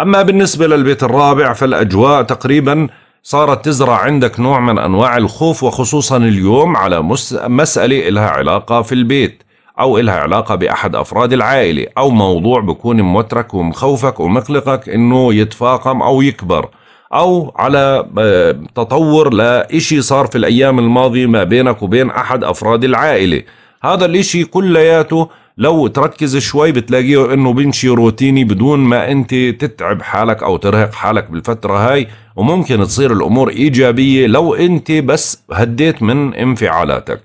أما بالنسبة للبيت الرابع فالأجواء تقريبا صارت تزرع عندك نوع من أنواع الخوف وخصوصا اليوم على مسألة إلها علاقة في البيت أو إلها علاقة بأحد أفراد العائلة أو موضوع بكون موترك ومخوفك ومقلقك إنه يتفاقم أو يكبر او على آه، تطور لإشي صار في الايام الماضيه ما بينك وبين احد افراد العائله هذا الإشي كلياته لو تركز شوي بتلاقيه انه بنشي روتيني بدون ما انت تتعب حالك او ترهق حالك بالفتره هاي وممكن تصير الامور ايجابيه لو انت بس هديت من انفعالاتك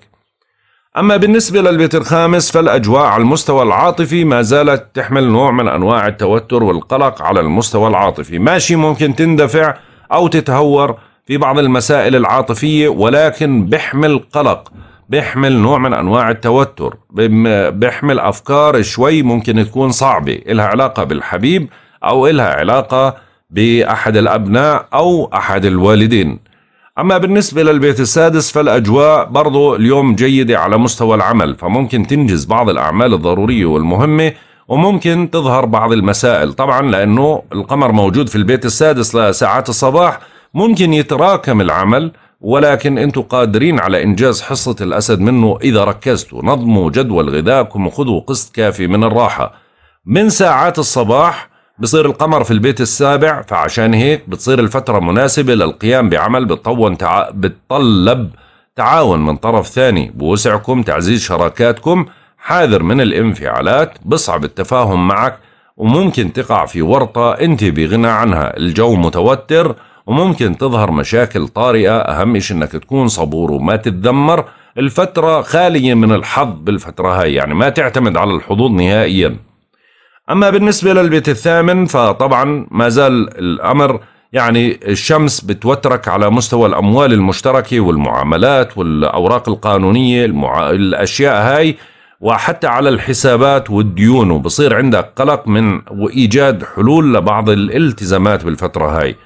أما بالنسبة للبيت الخامس فالأجواء على المستوى العاطفي ما زالت تحمل نوع من أنواع التوتر والقلق على المستوى العاطفي ماشي ممكن تندفع أو تتهور في بعض المسائل العاطفية ولكن بحمل قلق بيحمل نوع من انواع التوتر بيحمل افكار شوي ممكن تكون صعبه إلها علاقه بالحبيب او إلها علاقه باحد الابناء او احد الوالدين أما بالنسبة للبيت السادس فالأجواء برضو اليوم جيدة على مستوى العمل فممكن تنجز بعض الأعمال الضرورية والمهمة وممكن تظهر بعض المسائل طبعا لأنه القمر موجود في البيت السادس لساعات الصباح ممكن يتراكم العمل ولكن أنتم قادرين على إنجاز حصة الأسد منه إذا ركزتوا نظموا جدول غذائكم وخذوا قسط كافي من الراحة من ساعات الصباح بصير القمر في البيت السابع فعشان هيك بتصير الفترة مناسبة للقيام بعمل بتطون تع... بتطلب تعاون من طرف ثاني بوسعكم تعزيز شراكاتكم حاذر من الانفعالات بصعب التفاهم معك وممكن تقع في ورطة انت بغنى عنها الجو متوتر وممكن تظهر مشاكل طارئة أهم إشي إنك تكون صبور وما تتذمر الفترة خالية من الحظ بالفترة هاي يعني ما تعتمد على الحظوظ نهائياً أما بالنسبة للبيت الثامن فطبعا ما زال الأمر يعني الشمس بتوترك على مستوى الأموال المشتركة والمعاملات والأوراق القانونية المع... الأشياء هاي وحتى على الحسابات والديون وبصير عندك قلق من وإيجاد حلول لبعض الالتزامات بالفترة هاي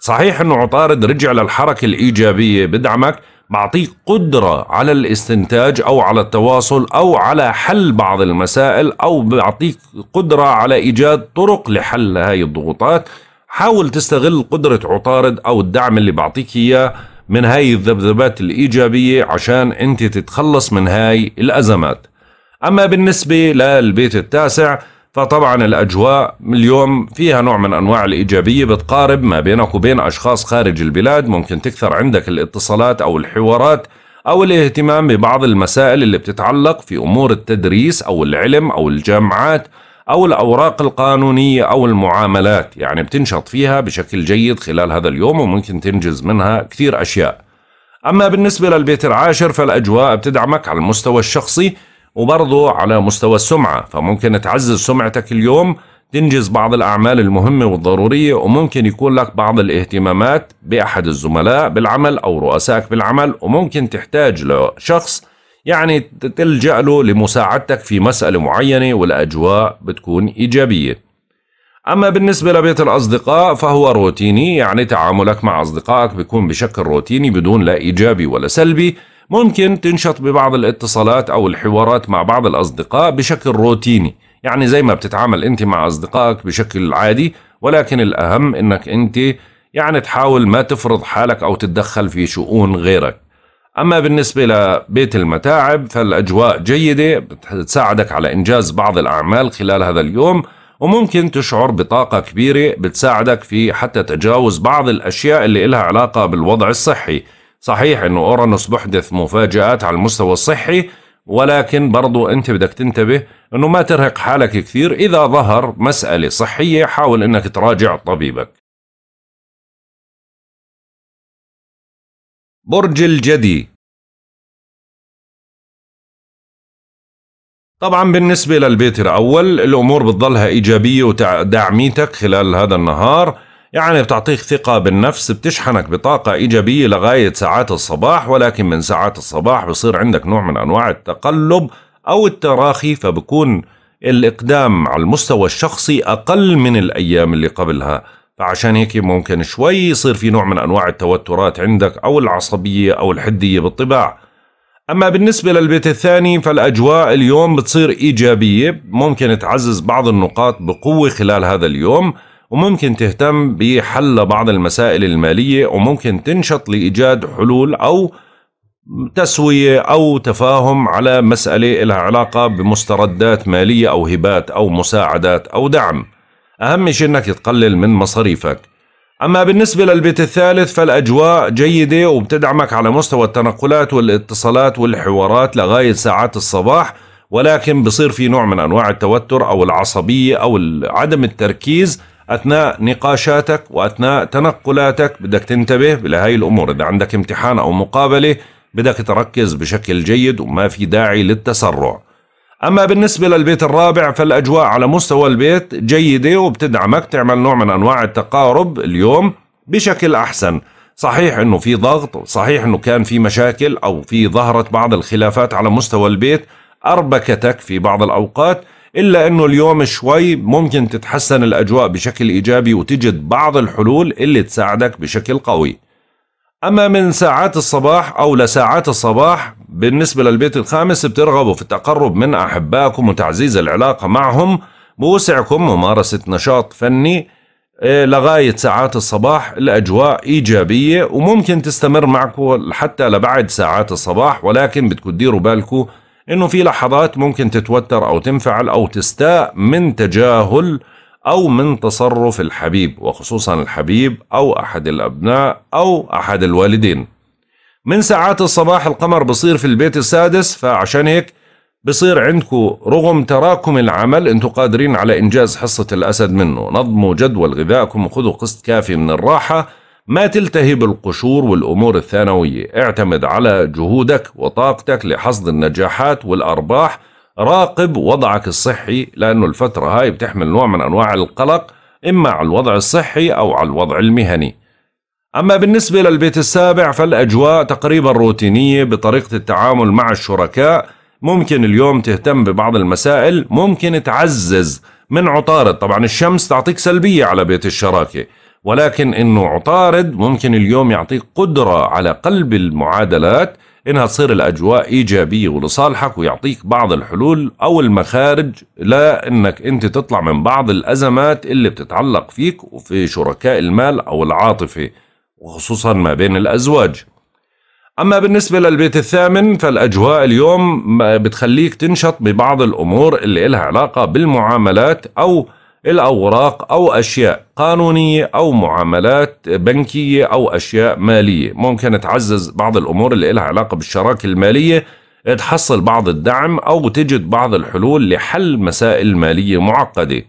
صحيح أنه عطارد رجع للحركة الإيجابية بدعمك بعطيك قدرة على الاستنتاج أو على التواصل أو على حل بعض المسائل أو بعطيك قدرة على إيجاد طرق لحل هاي الضغوطات حاول تستغل قدرة عطارد أو الدعم اللي بعطيك إياه من هاي الذبذبات الإيجابية عشان أنت تتخلص من هاي الأزمات أما بالنسبة للبيت التاسع فطبعا الأجواء اليوم فيها نوع من أنواع الإيجابية بتقارب ما بينك وبين أشخاص خارج البلاد ممكن تكثر عندك الاتصالات أو الحوارات أو الاهتمام ببعض المسائل اللي بتتعلق في أمور التدريس أو العلم أو الجامعات أو الأوراق القانونية أو المعاملات يعني بتنشط فيها بشكل جيد خلال هذا اليوم وممكن تنجز منها كثير أشياء أما بالنسبة للبيت العاشر فالأجواء بتدعمك على المستوى الشخصي وبرضه على مستوى السمعة فممكن تعزز سمعتك اليوم تنجز بعض الأعمال المهمة والضرورية وممكن يكون لك بعض الاهتمامات بأحد الزملاء بالعمل أو رؤسائك بالعمل وممكن تحتاج لشخص يعني تلجأ له لمساعدتك في مسألة معينة والأجواء بتكون إيجابية أما بالنسبة لبيت الأصدقاء فهو روتيني يعني تعاملك مع أصدقائك بيكون بشكل روتيني بدون لا إيجابي ولا سلبي ممكن تنشط ببعض الاتصالات أو الحوارات مع بعض الأصدقاء بشكل روتيني يعني زي ما بتتعامل أنت مع أصدقائك بشكل عادي ولكن الأهم أنك أنت يعني تحاول ما تفرض حالك أو تتدخل في شؤون غيرك أما بالنسبة لبيت المتاعب فالأجواء جيدة بتساعدك على إنجاز بعض الأعمال خلال هذا اليوم وممكن تشعر بطاقة كبيرة بتساعدك في حتى تجاوز بعض الأشياء اللي إلها علاقة بالوضع الصحي صحيح انه اورانوس بحدث مفاجآت على المستوى الصحي ولكن برضو انت بدك تنتبه انه ما ترهق حالك كثير اذا ظهر مسألة صحية حاول انك تراجع طبيبك برج الجدي طبعا بالنسبة للبيت الأول الأمور بتضلها إيجابية وداعميتك خلال هذا النهار يعني بتعطيك ثقة بالنفس بتشحنك بطاقة إيجابية لغاية ساعات الصباح ولكن من ساعات الصباح بصير عندك نوع من أنواع التقلب أو التراخي فبكون الإقدام على المستوى الشخصي أقل من الأيام اللي قبلها فعشان هيك ممكن شوي يصير في نوع من أنواع التوترات عندك أو العصبية أو الحدية بالطباع أما بالنسبة للبيت الثاني فالأجواء اليوم بتصير إيجابية ممكن تعزز بعض النقاط بقوة خلال هذا اليوم وممكن تهتم بحل بعض المسائل المالية وممكن تنشط لإيجاد حلول أو تسوية أو تفاهم على مسألة لها علاقة بمستردات مالية أو هبات أو مساعدات أو دعم أهم شيء أنك تقلل من مصاريفك أما بالنسبة للبيت الثالث فالأجواء جيدة وبتدعمك على مستوى التنقلات والاتصالات والحوارات لغاية ساعات الصباح ولكن بصير في نوع من أنواع التوتر أو العصبية أو عدم التركيز اثناء نقاشاتك واثناء تنقلاتك بدك تنتبه لهي الامور اذا عندك امتحان او مقابله بدك تركز بشكل جيد وما في داعي للتسرع اما بالنسبه للبيت الرابع فالاجواء على مستوى البيت جيده وبتدعمك تعمل نوع من انواع التقارب اليوم بشكل احسن صحيح انه في ضغط صحيح انه كان في مشاكل او في ظهرت بعض الخلافات على مستوى البيت اربكتك في بعض الاوقات الا انه اليوم شوي ممكن تتحسن الاجواء بشكل ايجابي وتجد بعض الحلول اللي تساعدك بشكل قوي. اما من ساعات الصباح او لساعات الصباح بالنسبه للبيت الخامس بترغبوا في التقرب من احبائكم وتعزيز العلاقه معهم بوسعكم ممارسه نشاط فني آه، لغاية ساعات الصباح الأجواء إيجابية وممكن تستمر معكم حتى لبعد ساعات الصباح ولكن بتكون تديروا بالكم انه في لحظات ممكن تتوتر او تنفعل او تستاء من تجاهل او من تصرف الحبيب وخصوصا الحبيب او احد الابناء او احد الوالدين من ساعات الصباح القمر بصير في البيت السادس فعشان هيك بصير عندكم رغم تراكم العمل انتم قادرين على انجاز حصة الاسد منه نظموا جدول غذائكم وخذوا قسط كافي من الراحة ما تلتهي بالقشور والأمور الثانوية اعتمد على جهودك وطاقتك لحصد النجاحات والأرباح راقب وضعك الصحي لأنه الفترة هاي بتحمل نوع من أنواع القلق إما على الوضع الصحي أو على الوضع المهني أما بالنسبة للبيت السابع فالأجواء تقريبا روتينية بطريقة التعامل مع الشركاء ممكن اليوم تهتم ببعض المسائل ممكن تعزز من عطارد طبعا الشمس تعطيك سلبية على بيت الشراكة ولكن انه عطارد ممكن اليوم يعطيك قدره على قلب المعادلات انها تصير الاجواء ايجابيه ولصالحك ويعطيك بعض الحلول او المخارج لانك انت تطلع من بعض الازمات اللي بتتعلق فيك وفي شركاء المال او العاطفه وخصوصا ما بين الازواج. اما بالنسبه للبيت الثامن فالاجواء اليوم بتخليك تنشط ببعض الامور اللي لها علاقه بالمعاملات او الأوراق أو أشياء قانونية أو معاملات بنكية أو أشياء مالية ممكن تعزز بعض الأمور اللي لها علاقة بالشراكة المالية تحصل بعض الدعم أو تجد بعض الحلول لحل مسائل مالية معقدة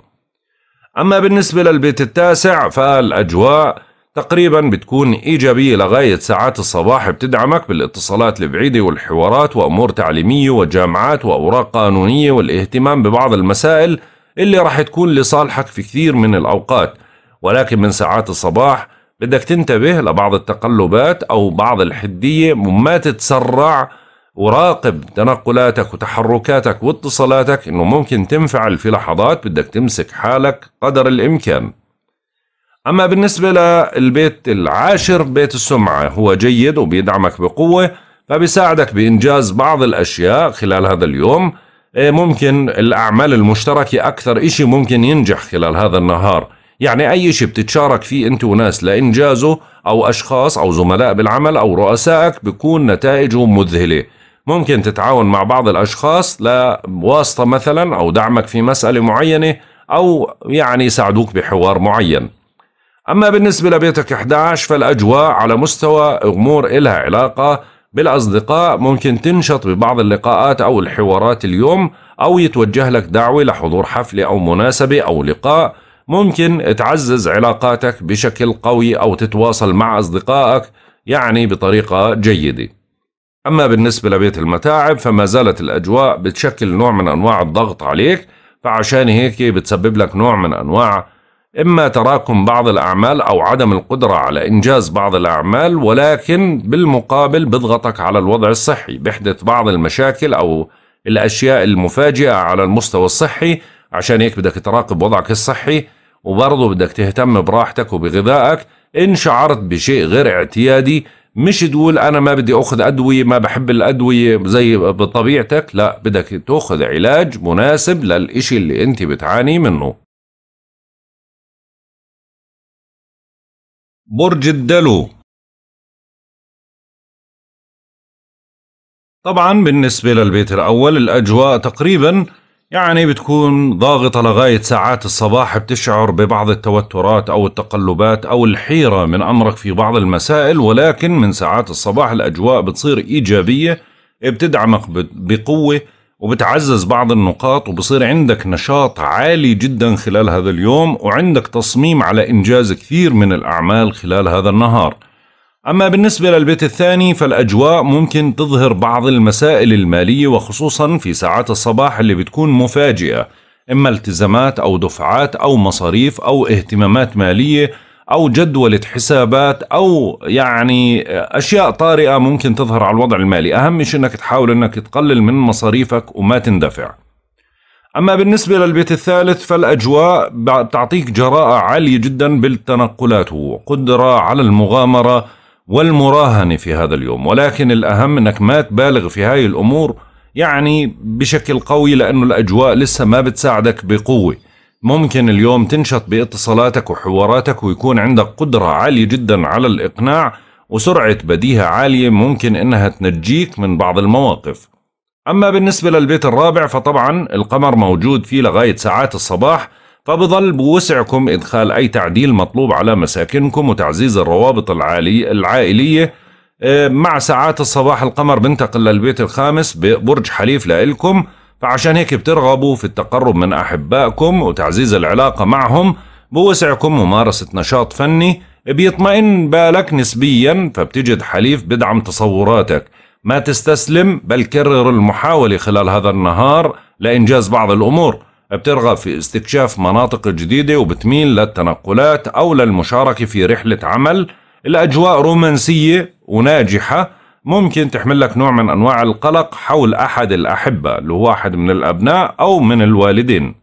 أما بالنسبة للبيت التاسع فالأجواء تقريبا بتكون إيجابية لغاية ساعات الصباح بتدعمك بالاتصالات البعيدة والحوارات وأمور تعليمية وجامعات وأوراق قانونية والاهتمام ببعض المسائل اللي راح تكون لصالحك في كثير من الأوقات ولكن من ساعات الصباح بدك تنتبه لبعض التقلبات أو بعض الحدية وما تتسرع وراقب تنقلاتك وتحركاتك واتصالاتك انه ممكن تنفعل في لحظات بدك تمسك حالك قدر الامكان اما بالنسبه للبيت العاشر بيت السمعه هو جيد وبيدعمك بقوه فبيساعدك بانجاز بعض الاشياء خلال هذا اليوم إيه، ممكن الأعمال المشتركة أكثر إشي ممكن ينجح خلال هذا النهار يعني أي شيء بتتشارك فيه أنت وناس لإنجازه أو أشخاص أو زملاء بالعمل أو رؤسائك بكون نتائجه مذهلة ممكن تتعاون مع بعض الأشخاص لواسطة مثلا أو دعمك في مسألة معينة أو يعني يساعدوك بحوار معين أما بالنسبة لبيتك 11 فالأجواء على مستوى أمور إلها علاقة بالأصدقاء ممكن تنشط ببعض اللقاءات أو الحوارات اليوم أو يتوجه لك دعوة لحضور حفلة أو مناسبة أو لقاء ممكن تعزز علاقاتك بشكل قوي أو تتواصل مع أصدقائك يعني بطريقة جيدة أما بالنسبة لبيت المتاعب فما زالت الأجواء بتشكل نوع من أنواع الضغط عليك فعشان هيك بتسبب لك نوع من أنواع إما تراكم بعض الأعمال أو عدم القدرة على إنجاز بعض الأعمال ولكن بالمقابل بضغطك على الوضع الصحي بيحدث بعض المشاكل أو الأشياء المفاجئة على المستوى الصحي عشان هيك بدك تراقب وضعك الصحي وبرضه بدك تهتم براحتك وبغذائك إن شعرت بشيء غير اعتيادي مش تقول أنا ما بدي أخذ أدوية ما بحب الأدوية زي بطبيعتك لا بدك تأخذ علاج مناسب للإشي اللي أنت بتعاني منه برج الدلو طبعا بالنسبة للبيت الأول الأجواء تقريبا يعني بتكون ضاغطة لغاية ساعات الصباح بتشعر ببعض التوترات أو التقلبات أو الحيرة من أمرك في بعض المسائل ولكن من ساعات الصباح الأجواء بتصير إيجابية بتدعمك بقوة وبتعزز بعض النقاط وبصير عندك نشاط عالي جدا خلال هذا اليوم وعندك تصميم على إنجاز كثير من الأعمال خلال هذا النهار أما بالنسبة للبيت الثاني فالأجواء ممكن تظهر بعض المسائل المالية وخصوصا في ساعات الصباح اللي بتكون مفاجئة إما التزامات أو دفعات أو مصاريف أو اهتمامات مالية او جدوله حسابات او يعني اشياء طارئه ممكن تظهر على الوضع المالي اهم شيء انك تحاول انك تقلل من مصاريفك وما تندفع اما بالنسبه للبيت الثالث فالاجواء بتعطيك جراءه عاليه جدا بالتنقلات وقدره على المغامره والمراهنه في هذا اليوم ولكن الاهم انك ما تبالغ في هاي الامور يعني بشكل قوي لانه الاجواء لسه ما بتساعدك بقوه ممكن اليوم تنشط باتصالاتك وحواراتك ويكون عندك قدرة عالية جدا على الإقناع وسرعة بديهة عالية ممكن إنها تنجيك من بعض المواقف أما بالنسبة للبيت الرابع فطبعا القمر موجود فيه لغاية ساعات الصباح فبظل بوسعكم إدخال أي تعديل مطلوب على مساكنكم وتعزيز الروابط العالي العائلية آه، مع ساعات الصباح القمر بنتقل للبيت الخامس ببرج حليف لإلكم فعشان هيك بترغبوا في التقرب من أحبائكم وتعزيز العلاقة معهم بوسعكم ممارسة نشاط فني بيطمئن بالك نسبيا فبتجد حليف بدعم تصوراتك ما تستسلم بل كرر المحاولة خلال هذا النهار لإنجاز بعض الأمور بترغب في استكشاف مناطق جديدة وبتميل للتنقلات أو للمشاركة في رحلة عمل الأجواء رومانسية وناجحة ممكن تحمل لك نوع من أنواع القلق حول أحد الأحبة لواحد من الأبناء أو من الوالدين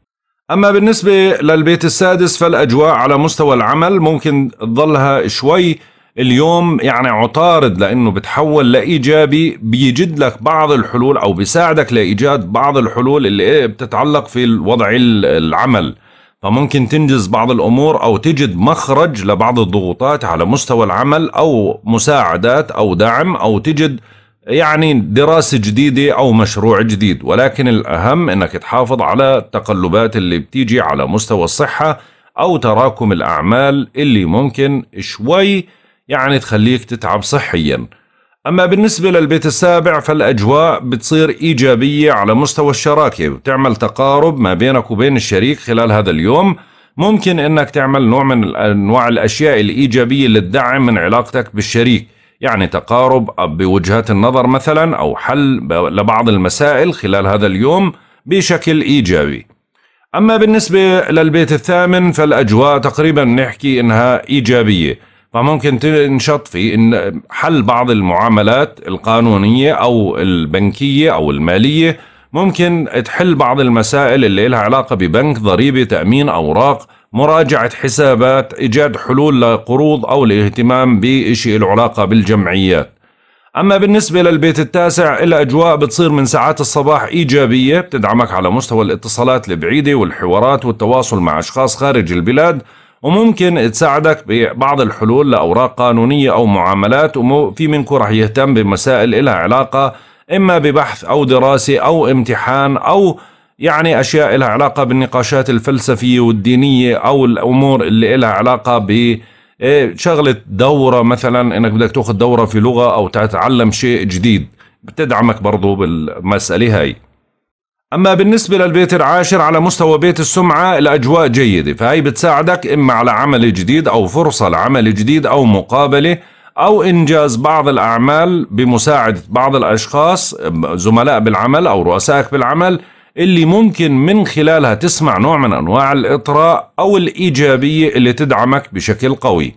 أما بالنسبة للبيت السادس فالأجواء على مستوى العمل ممكن تظلها شوي اليوم يعني عطارد لأنه بتحول لإيجابي بيجد لك بعض الحلول أو بيساعدك لإيجاد بعض الحلول اللي إيه بتتعلق في وضع العمل فممكن تنجز بعض الامور او تجد مخرج لبعض الضغوطات على مستوى العمل او مساعدات او دعم او تجد يعني دراسه جديده او مشروع جديد ولكن الاهم انك تحافظ على التقلبات اللي بتيجي على مستوى الصحه او تراكم الاعمال اللي ممكن شوي يعني تخليك تتعب صحيا أما بالنسبة للبيت السابع فالأجواء بتصير إيجابية على مستوى الشراكة وتعمل تقارب ما بينك وبين الشريك خلال هذا اليوم ممكن أنك تعمل نوع من أنواع الأشياء الإيجابية اللي تدعم من علاقتك بالشريك يعني تقارب بوجهات النظر مثلا أو حل لبعض المسائل خلال هذا اليوم بشكل إيجابي أما بالنسبة للبيت الثامن فالأجواء تقريبا نحكي إنها إيجابية فممكن تنشط في إن حل بعض المعاملات القانونية أو البنكية أو المالية ممكن تحل بعض المسائل اللي لها علاقة ببنك ضريبة تأمين أوراق مراجعة حسابات إيجاد حلول لقروض أو الاهتمام بشيء له علاقة بالجمعيات أما بالنسبة للبيت التاسع الأجواء بتصير من ساعات الصباح إيجابية بتدعمك على مستوى الاتصالات البعيدة والحوارات والتواصل مع أشخاص خارج البلاد وممكن تساعدك ببعض الحلول لأوراق قانونية أو معاملات وفي منكم رح يهتم بمسائل إلها علاقة إما ببحث أو دراسة أو امتحان أو يعني أشياء إلها علاقة بالنقاشات الفلسفية والدينية أو الأمور اللي إلها علاقة ب إيه، شغلة دورة مثلا إنك بدك تأخذ دورة في لغة أو تتعلم شيء جديد بتدعمك برضو بالمسألة هاي أما بالنسبة للبيت العاشر على مستوى بيت السمعة الأجواء جيدة فهي بتساعدك إما على عمل جديد أو فرصة لعمل جديد أو مقابلة أو إنجاز بعض الأعمال بمساعدة بعض الأشخاص زملاء بالعمل أو رؤسائك بالعمل اللي ممكن من خلالها تسمع نوع من أنواع الإطراء أو الإيجابية اللي تدعمك بشكل قوي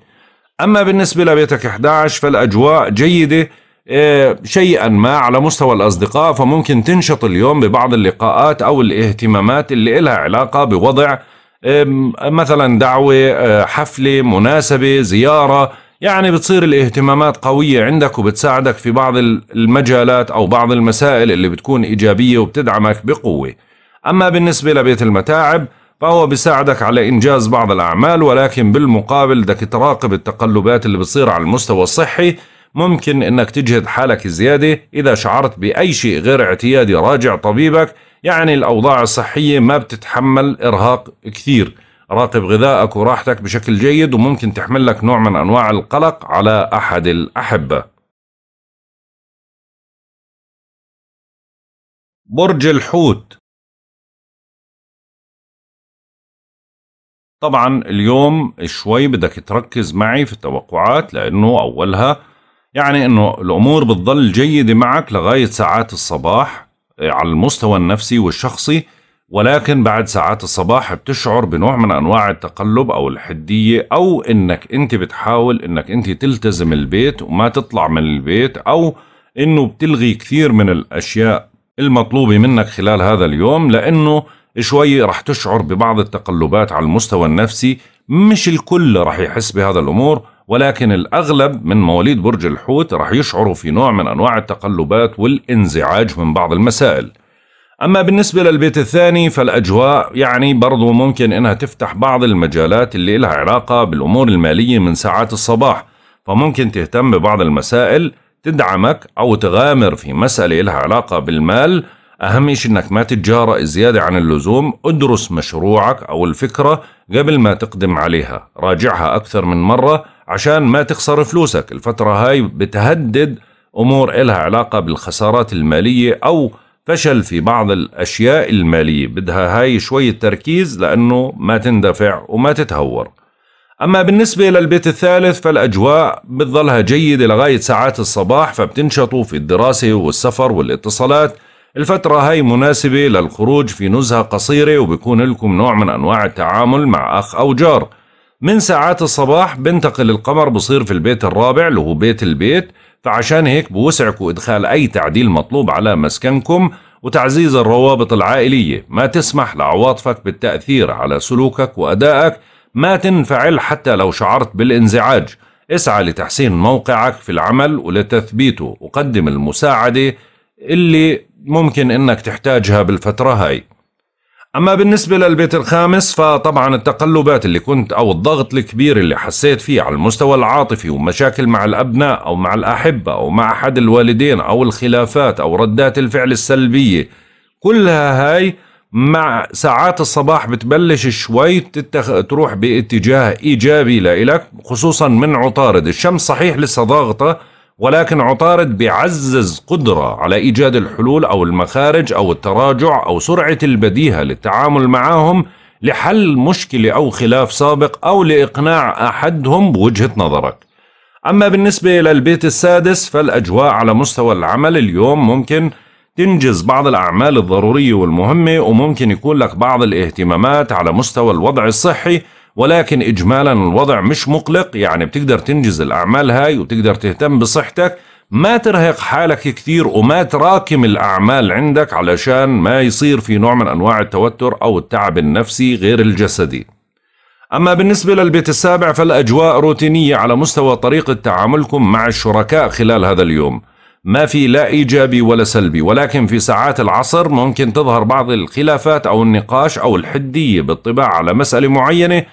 أما بالنسبة لبيتك 11 فالأجواء جيدة إيه، شيئا ما على مستوى الأصدقاء فممكن تنشط اليوم ببعض اللقاءات أو الاهتمامات اللي إلها علاقة بوضع مثلا دعوة إيه، حفلة مناسبة زيارة يعني بتصير الاهتمامات قوية عندك وبتساعدك في بعض المجالات أو بعض المسائل اللي بتكون إيجابية وبتدعمك بقوة أما بالنسبة لبيت المتاعب فهو بيساعدك على إنجاز بعض الأعمال ولكن بالمقابل بدك تراقب التقلبات اللي بتصير على المستوى الصحي ممكن انك تجهد حالك زيادة اذا شعرت باي شيء غير اعتيادي راجع طبيبك يعني الاوضاع الصحية ما بتتحمل ارهاق كثير راقب غذائك وراحتك بشكل جيد وممكن تحمل لك نوع من انواع القلق على احد الاحبة برج الحوت طبعا اليوم شوي بدك تركز معي في التوقعات لانه اولها يعني انه الامور بتضل جيده معك لغايه ساعات الصباح آه، على المستوى النفسي والشخصي ولكن بعد ساعات الصباح بتشعر بنوع من انواع التقلب او الحديه او انك انت بتحاول انك انت تلتزم البيت وما تطلع من البيت او انه بتلغي كثير من الاشياء المطلوبه منك خلال هذا اليوم لانه شوي رح تشعر ببعض التقلبات على المستوى النفسي مش الكل رح يحس بهذا الامور ولكن الأغلب من مواليد برج الحوت رح يشعروا في نوع من أنواع التقلبات والانزعاج من بعض المسائل أما بالنسبة للبيت الثاني فالأجواء يعني برضو ممكن إنها تفتح بعض المجالات اللي لها علاقة بالأمور المالية من ساعات الصباح فممكن تهتم ببعض المسائل تدعمك أو تغامر في مسألة لها علاقة بالمال أهم شيء إنك ما تتجارى زيادة عن اللزوم ادرس مشروعك أو الفكرة قبل ما تقدم عليها راجعها أكثر من مرة عشان ما تخسر فلوسك الفترة هاي بتهدد أمور إلها علاقة بالخسارات المالية أو فشل في بعض الأشياء المالية بدها هاي شوية تركيز لأنه ما تندفع وما تتهور أما بالنسبة للبيت الثالث فالأجواء بتظلها جيدة لغاية ساعات الصباح فبتنشطوا في الدراسة والسفر والاتصالات الفترة هاي مناسبة للخروج في نزهة قصيرة وبكون لكم نوع من أنواع التعامل مع أخ أو جار من ساعات الصباح بنتقل القمر بصير في البيت الرابع اللي هو بيت البيت فعشان هيك بوسعكوا إدخال أي تعديل مطلوب على مسكنكم وتعزيز الروابط العائلية ما تسمح لعواطفك بالتأثير على سلوكك وأدائك ما تنفعل حتى لو شعرت بالانزعاج اسعى لتحسين موقعك في العمل ولتثبيته وقدم المساعدة اللي ممكن انك تحتاجها بالفترة هاي أما بالنسبة للبيت الخامس فطبعا التقلبات اللي كنت أو الضغط الكبير اللي حسيت فيه على المستوى العاطفي ومشاكل مع الأبناء أو مع الأحبة أو مع أحد الوالدين أو الخلافات أو ردات الفعل السلبية كلها هاي مع ساعات الصباح بتبلش شوي تتخ... تروح باتجاه إيجابي لإلك خصوصا من عطارد الشمس صحيح لسه ضاغطة ولكن عطارد بيعزز قدرة على إيجاد الحلول أو المخارج أو التراجع أو سرعة البديهة للتعامل معهم لحل مشكلة أو خلاف سابق أو لإقناع أحدهم بوجهة نظرك أما بالنسبة للبيت السادس فالأجواء على مستوى العمل اليوم ممكن تنجز بعض الأعمال الضرورية والمهمة وممكن يكون لك بعض الاهتمامات على مستوى الوضع الصحي ولكن اجمالا الوضع مش مقلق يعني بتقدر تنجز الاعمال هاي وتقدر تهتم بصحتك ما ترهق حالك كثير وما تراكم الأعمال عندك علشان ما يصير في نوع من أنواع التوتر أو التعب النفسي غير الجسدي أما بالنسبة للبيت السابع فالأجواء روتينية على مستوى طريقة تعاملكم مع الشركاء خلال هذا اليوم ما في لا إيجابي ولا سلبي ولكن في ساعات العصر ممكن تظهر بعض الخلافات أو النقاش أو الحدية بالطباع على مسألة معينة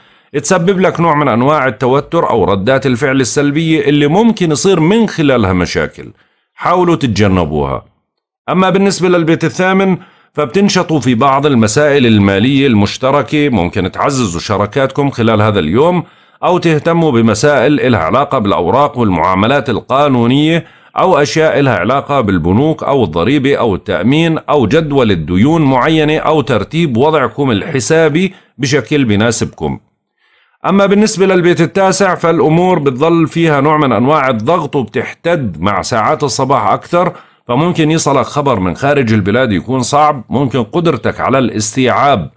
تسبب لك نوع من أنواع التوتر أو ردات الفعل السلبية اللي ممكن يصير من خلالها مشاكل حاولوا تتجنبوها أما بالنسبة للبيت الثامن فبتنشطوا في بعض المسائل المالية المشتركة ممكن تعززوا شراكاتكم خلال هذا اليوم أو تهتموا بمسائل إلها علاقة بالأوراق والمعاملات القانونية أو أشياء إلها علاقة بالبنوك أو الضريبة أو التأمين أو جدول الديون معينة أو ترتيب وضعكم الحسابي بشكل بناسبكم أما بالنسبة للبيت التاسع فالأمور بتظل فيها نوع من أنواع الضغط وبتحتد مع ساعات الصباح أكثر فممكن يصلك خبر من خارج البلاد يكون صعب ممكن قدرتك على الاستيعاب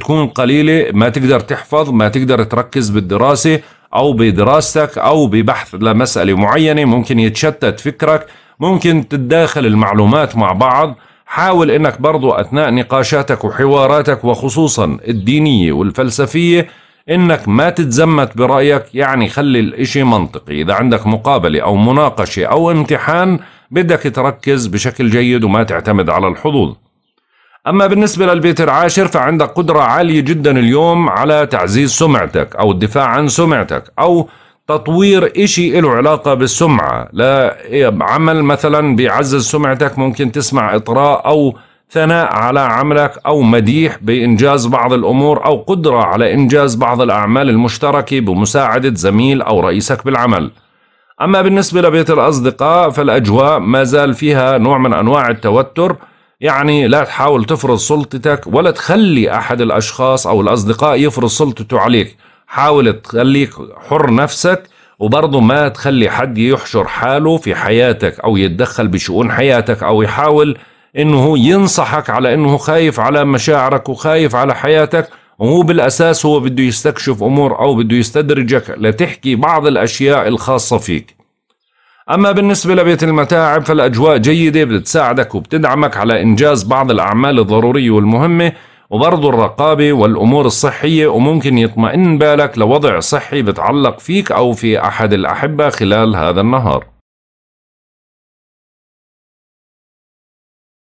تكون قليلة ما تقدر تحفظ ما تقدر تركز بالدراسة أو بدراستك أو ببحث لمسألة معينة ممكن يتشتت فكرك ممكن تتداخل المعلومات مع بعض حاول انك برضو اثناء نقاشاتك وحواراتك وخصوصا الدينية والفلسفية انك ما تتزمت برايك يعني خلي الاشي منطقي اذا عندك مقابله او مناقشه او امتحان بدك تركز بشكل جيد وما تعتمد على الحظوظ اما بالنسبه للبيت العاشر فعندك قدره عاليه جدا اليوم على تعزيز سمعتك او الدفاع عن سمعتك او تطوير إشي له علاقة بالسمعة لا إيه، عمل مثلا بيعزز سمعتك ممكن تسمع إطراء أو ثناء على عملك أو مديح بإنجاز بعض الأمور أو قدرة على إنجاز بعض الأعمال المشتركة بمساعدة زميل أو رئيسك بالعمل. أما بالنسبة لبيت الأصدقاء فالأجواء ما زال فيها نوع من أنواع التوتر يعني لا تحاول تفرض سلطتك ولا تخلي أحد الأشخاص أو الأصدقاء يفرض سلطته عليك حاول تخليك حر نفسك وبرضه ما تخلي حد يحشر حاله في حياتك أو يتدخل بشؤون حياتك أو يحاول انه ينصحك على انه خايف على مشاعرك وخايف على حياتك وهو بالاساس هو بده يستكشف امور او بده يستدرجك لتحكي بعض الاشياء الخاصه فيك. اما بالنسبه لبيت المتاعب فالاجواء جيده بتساعدك وبتدعمك على انجاز بعض الاعمال الضروريه والمهمه وبرضه الرقابة والأمور الصحية وممكن يطمئن بالك لوضع صحي بتعلق فيك أو في أحد الأحبة خلال هذا النهار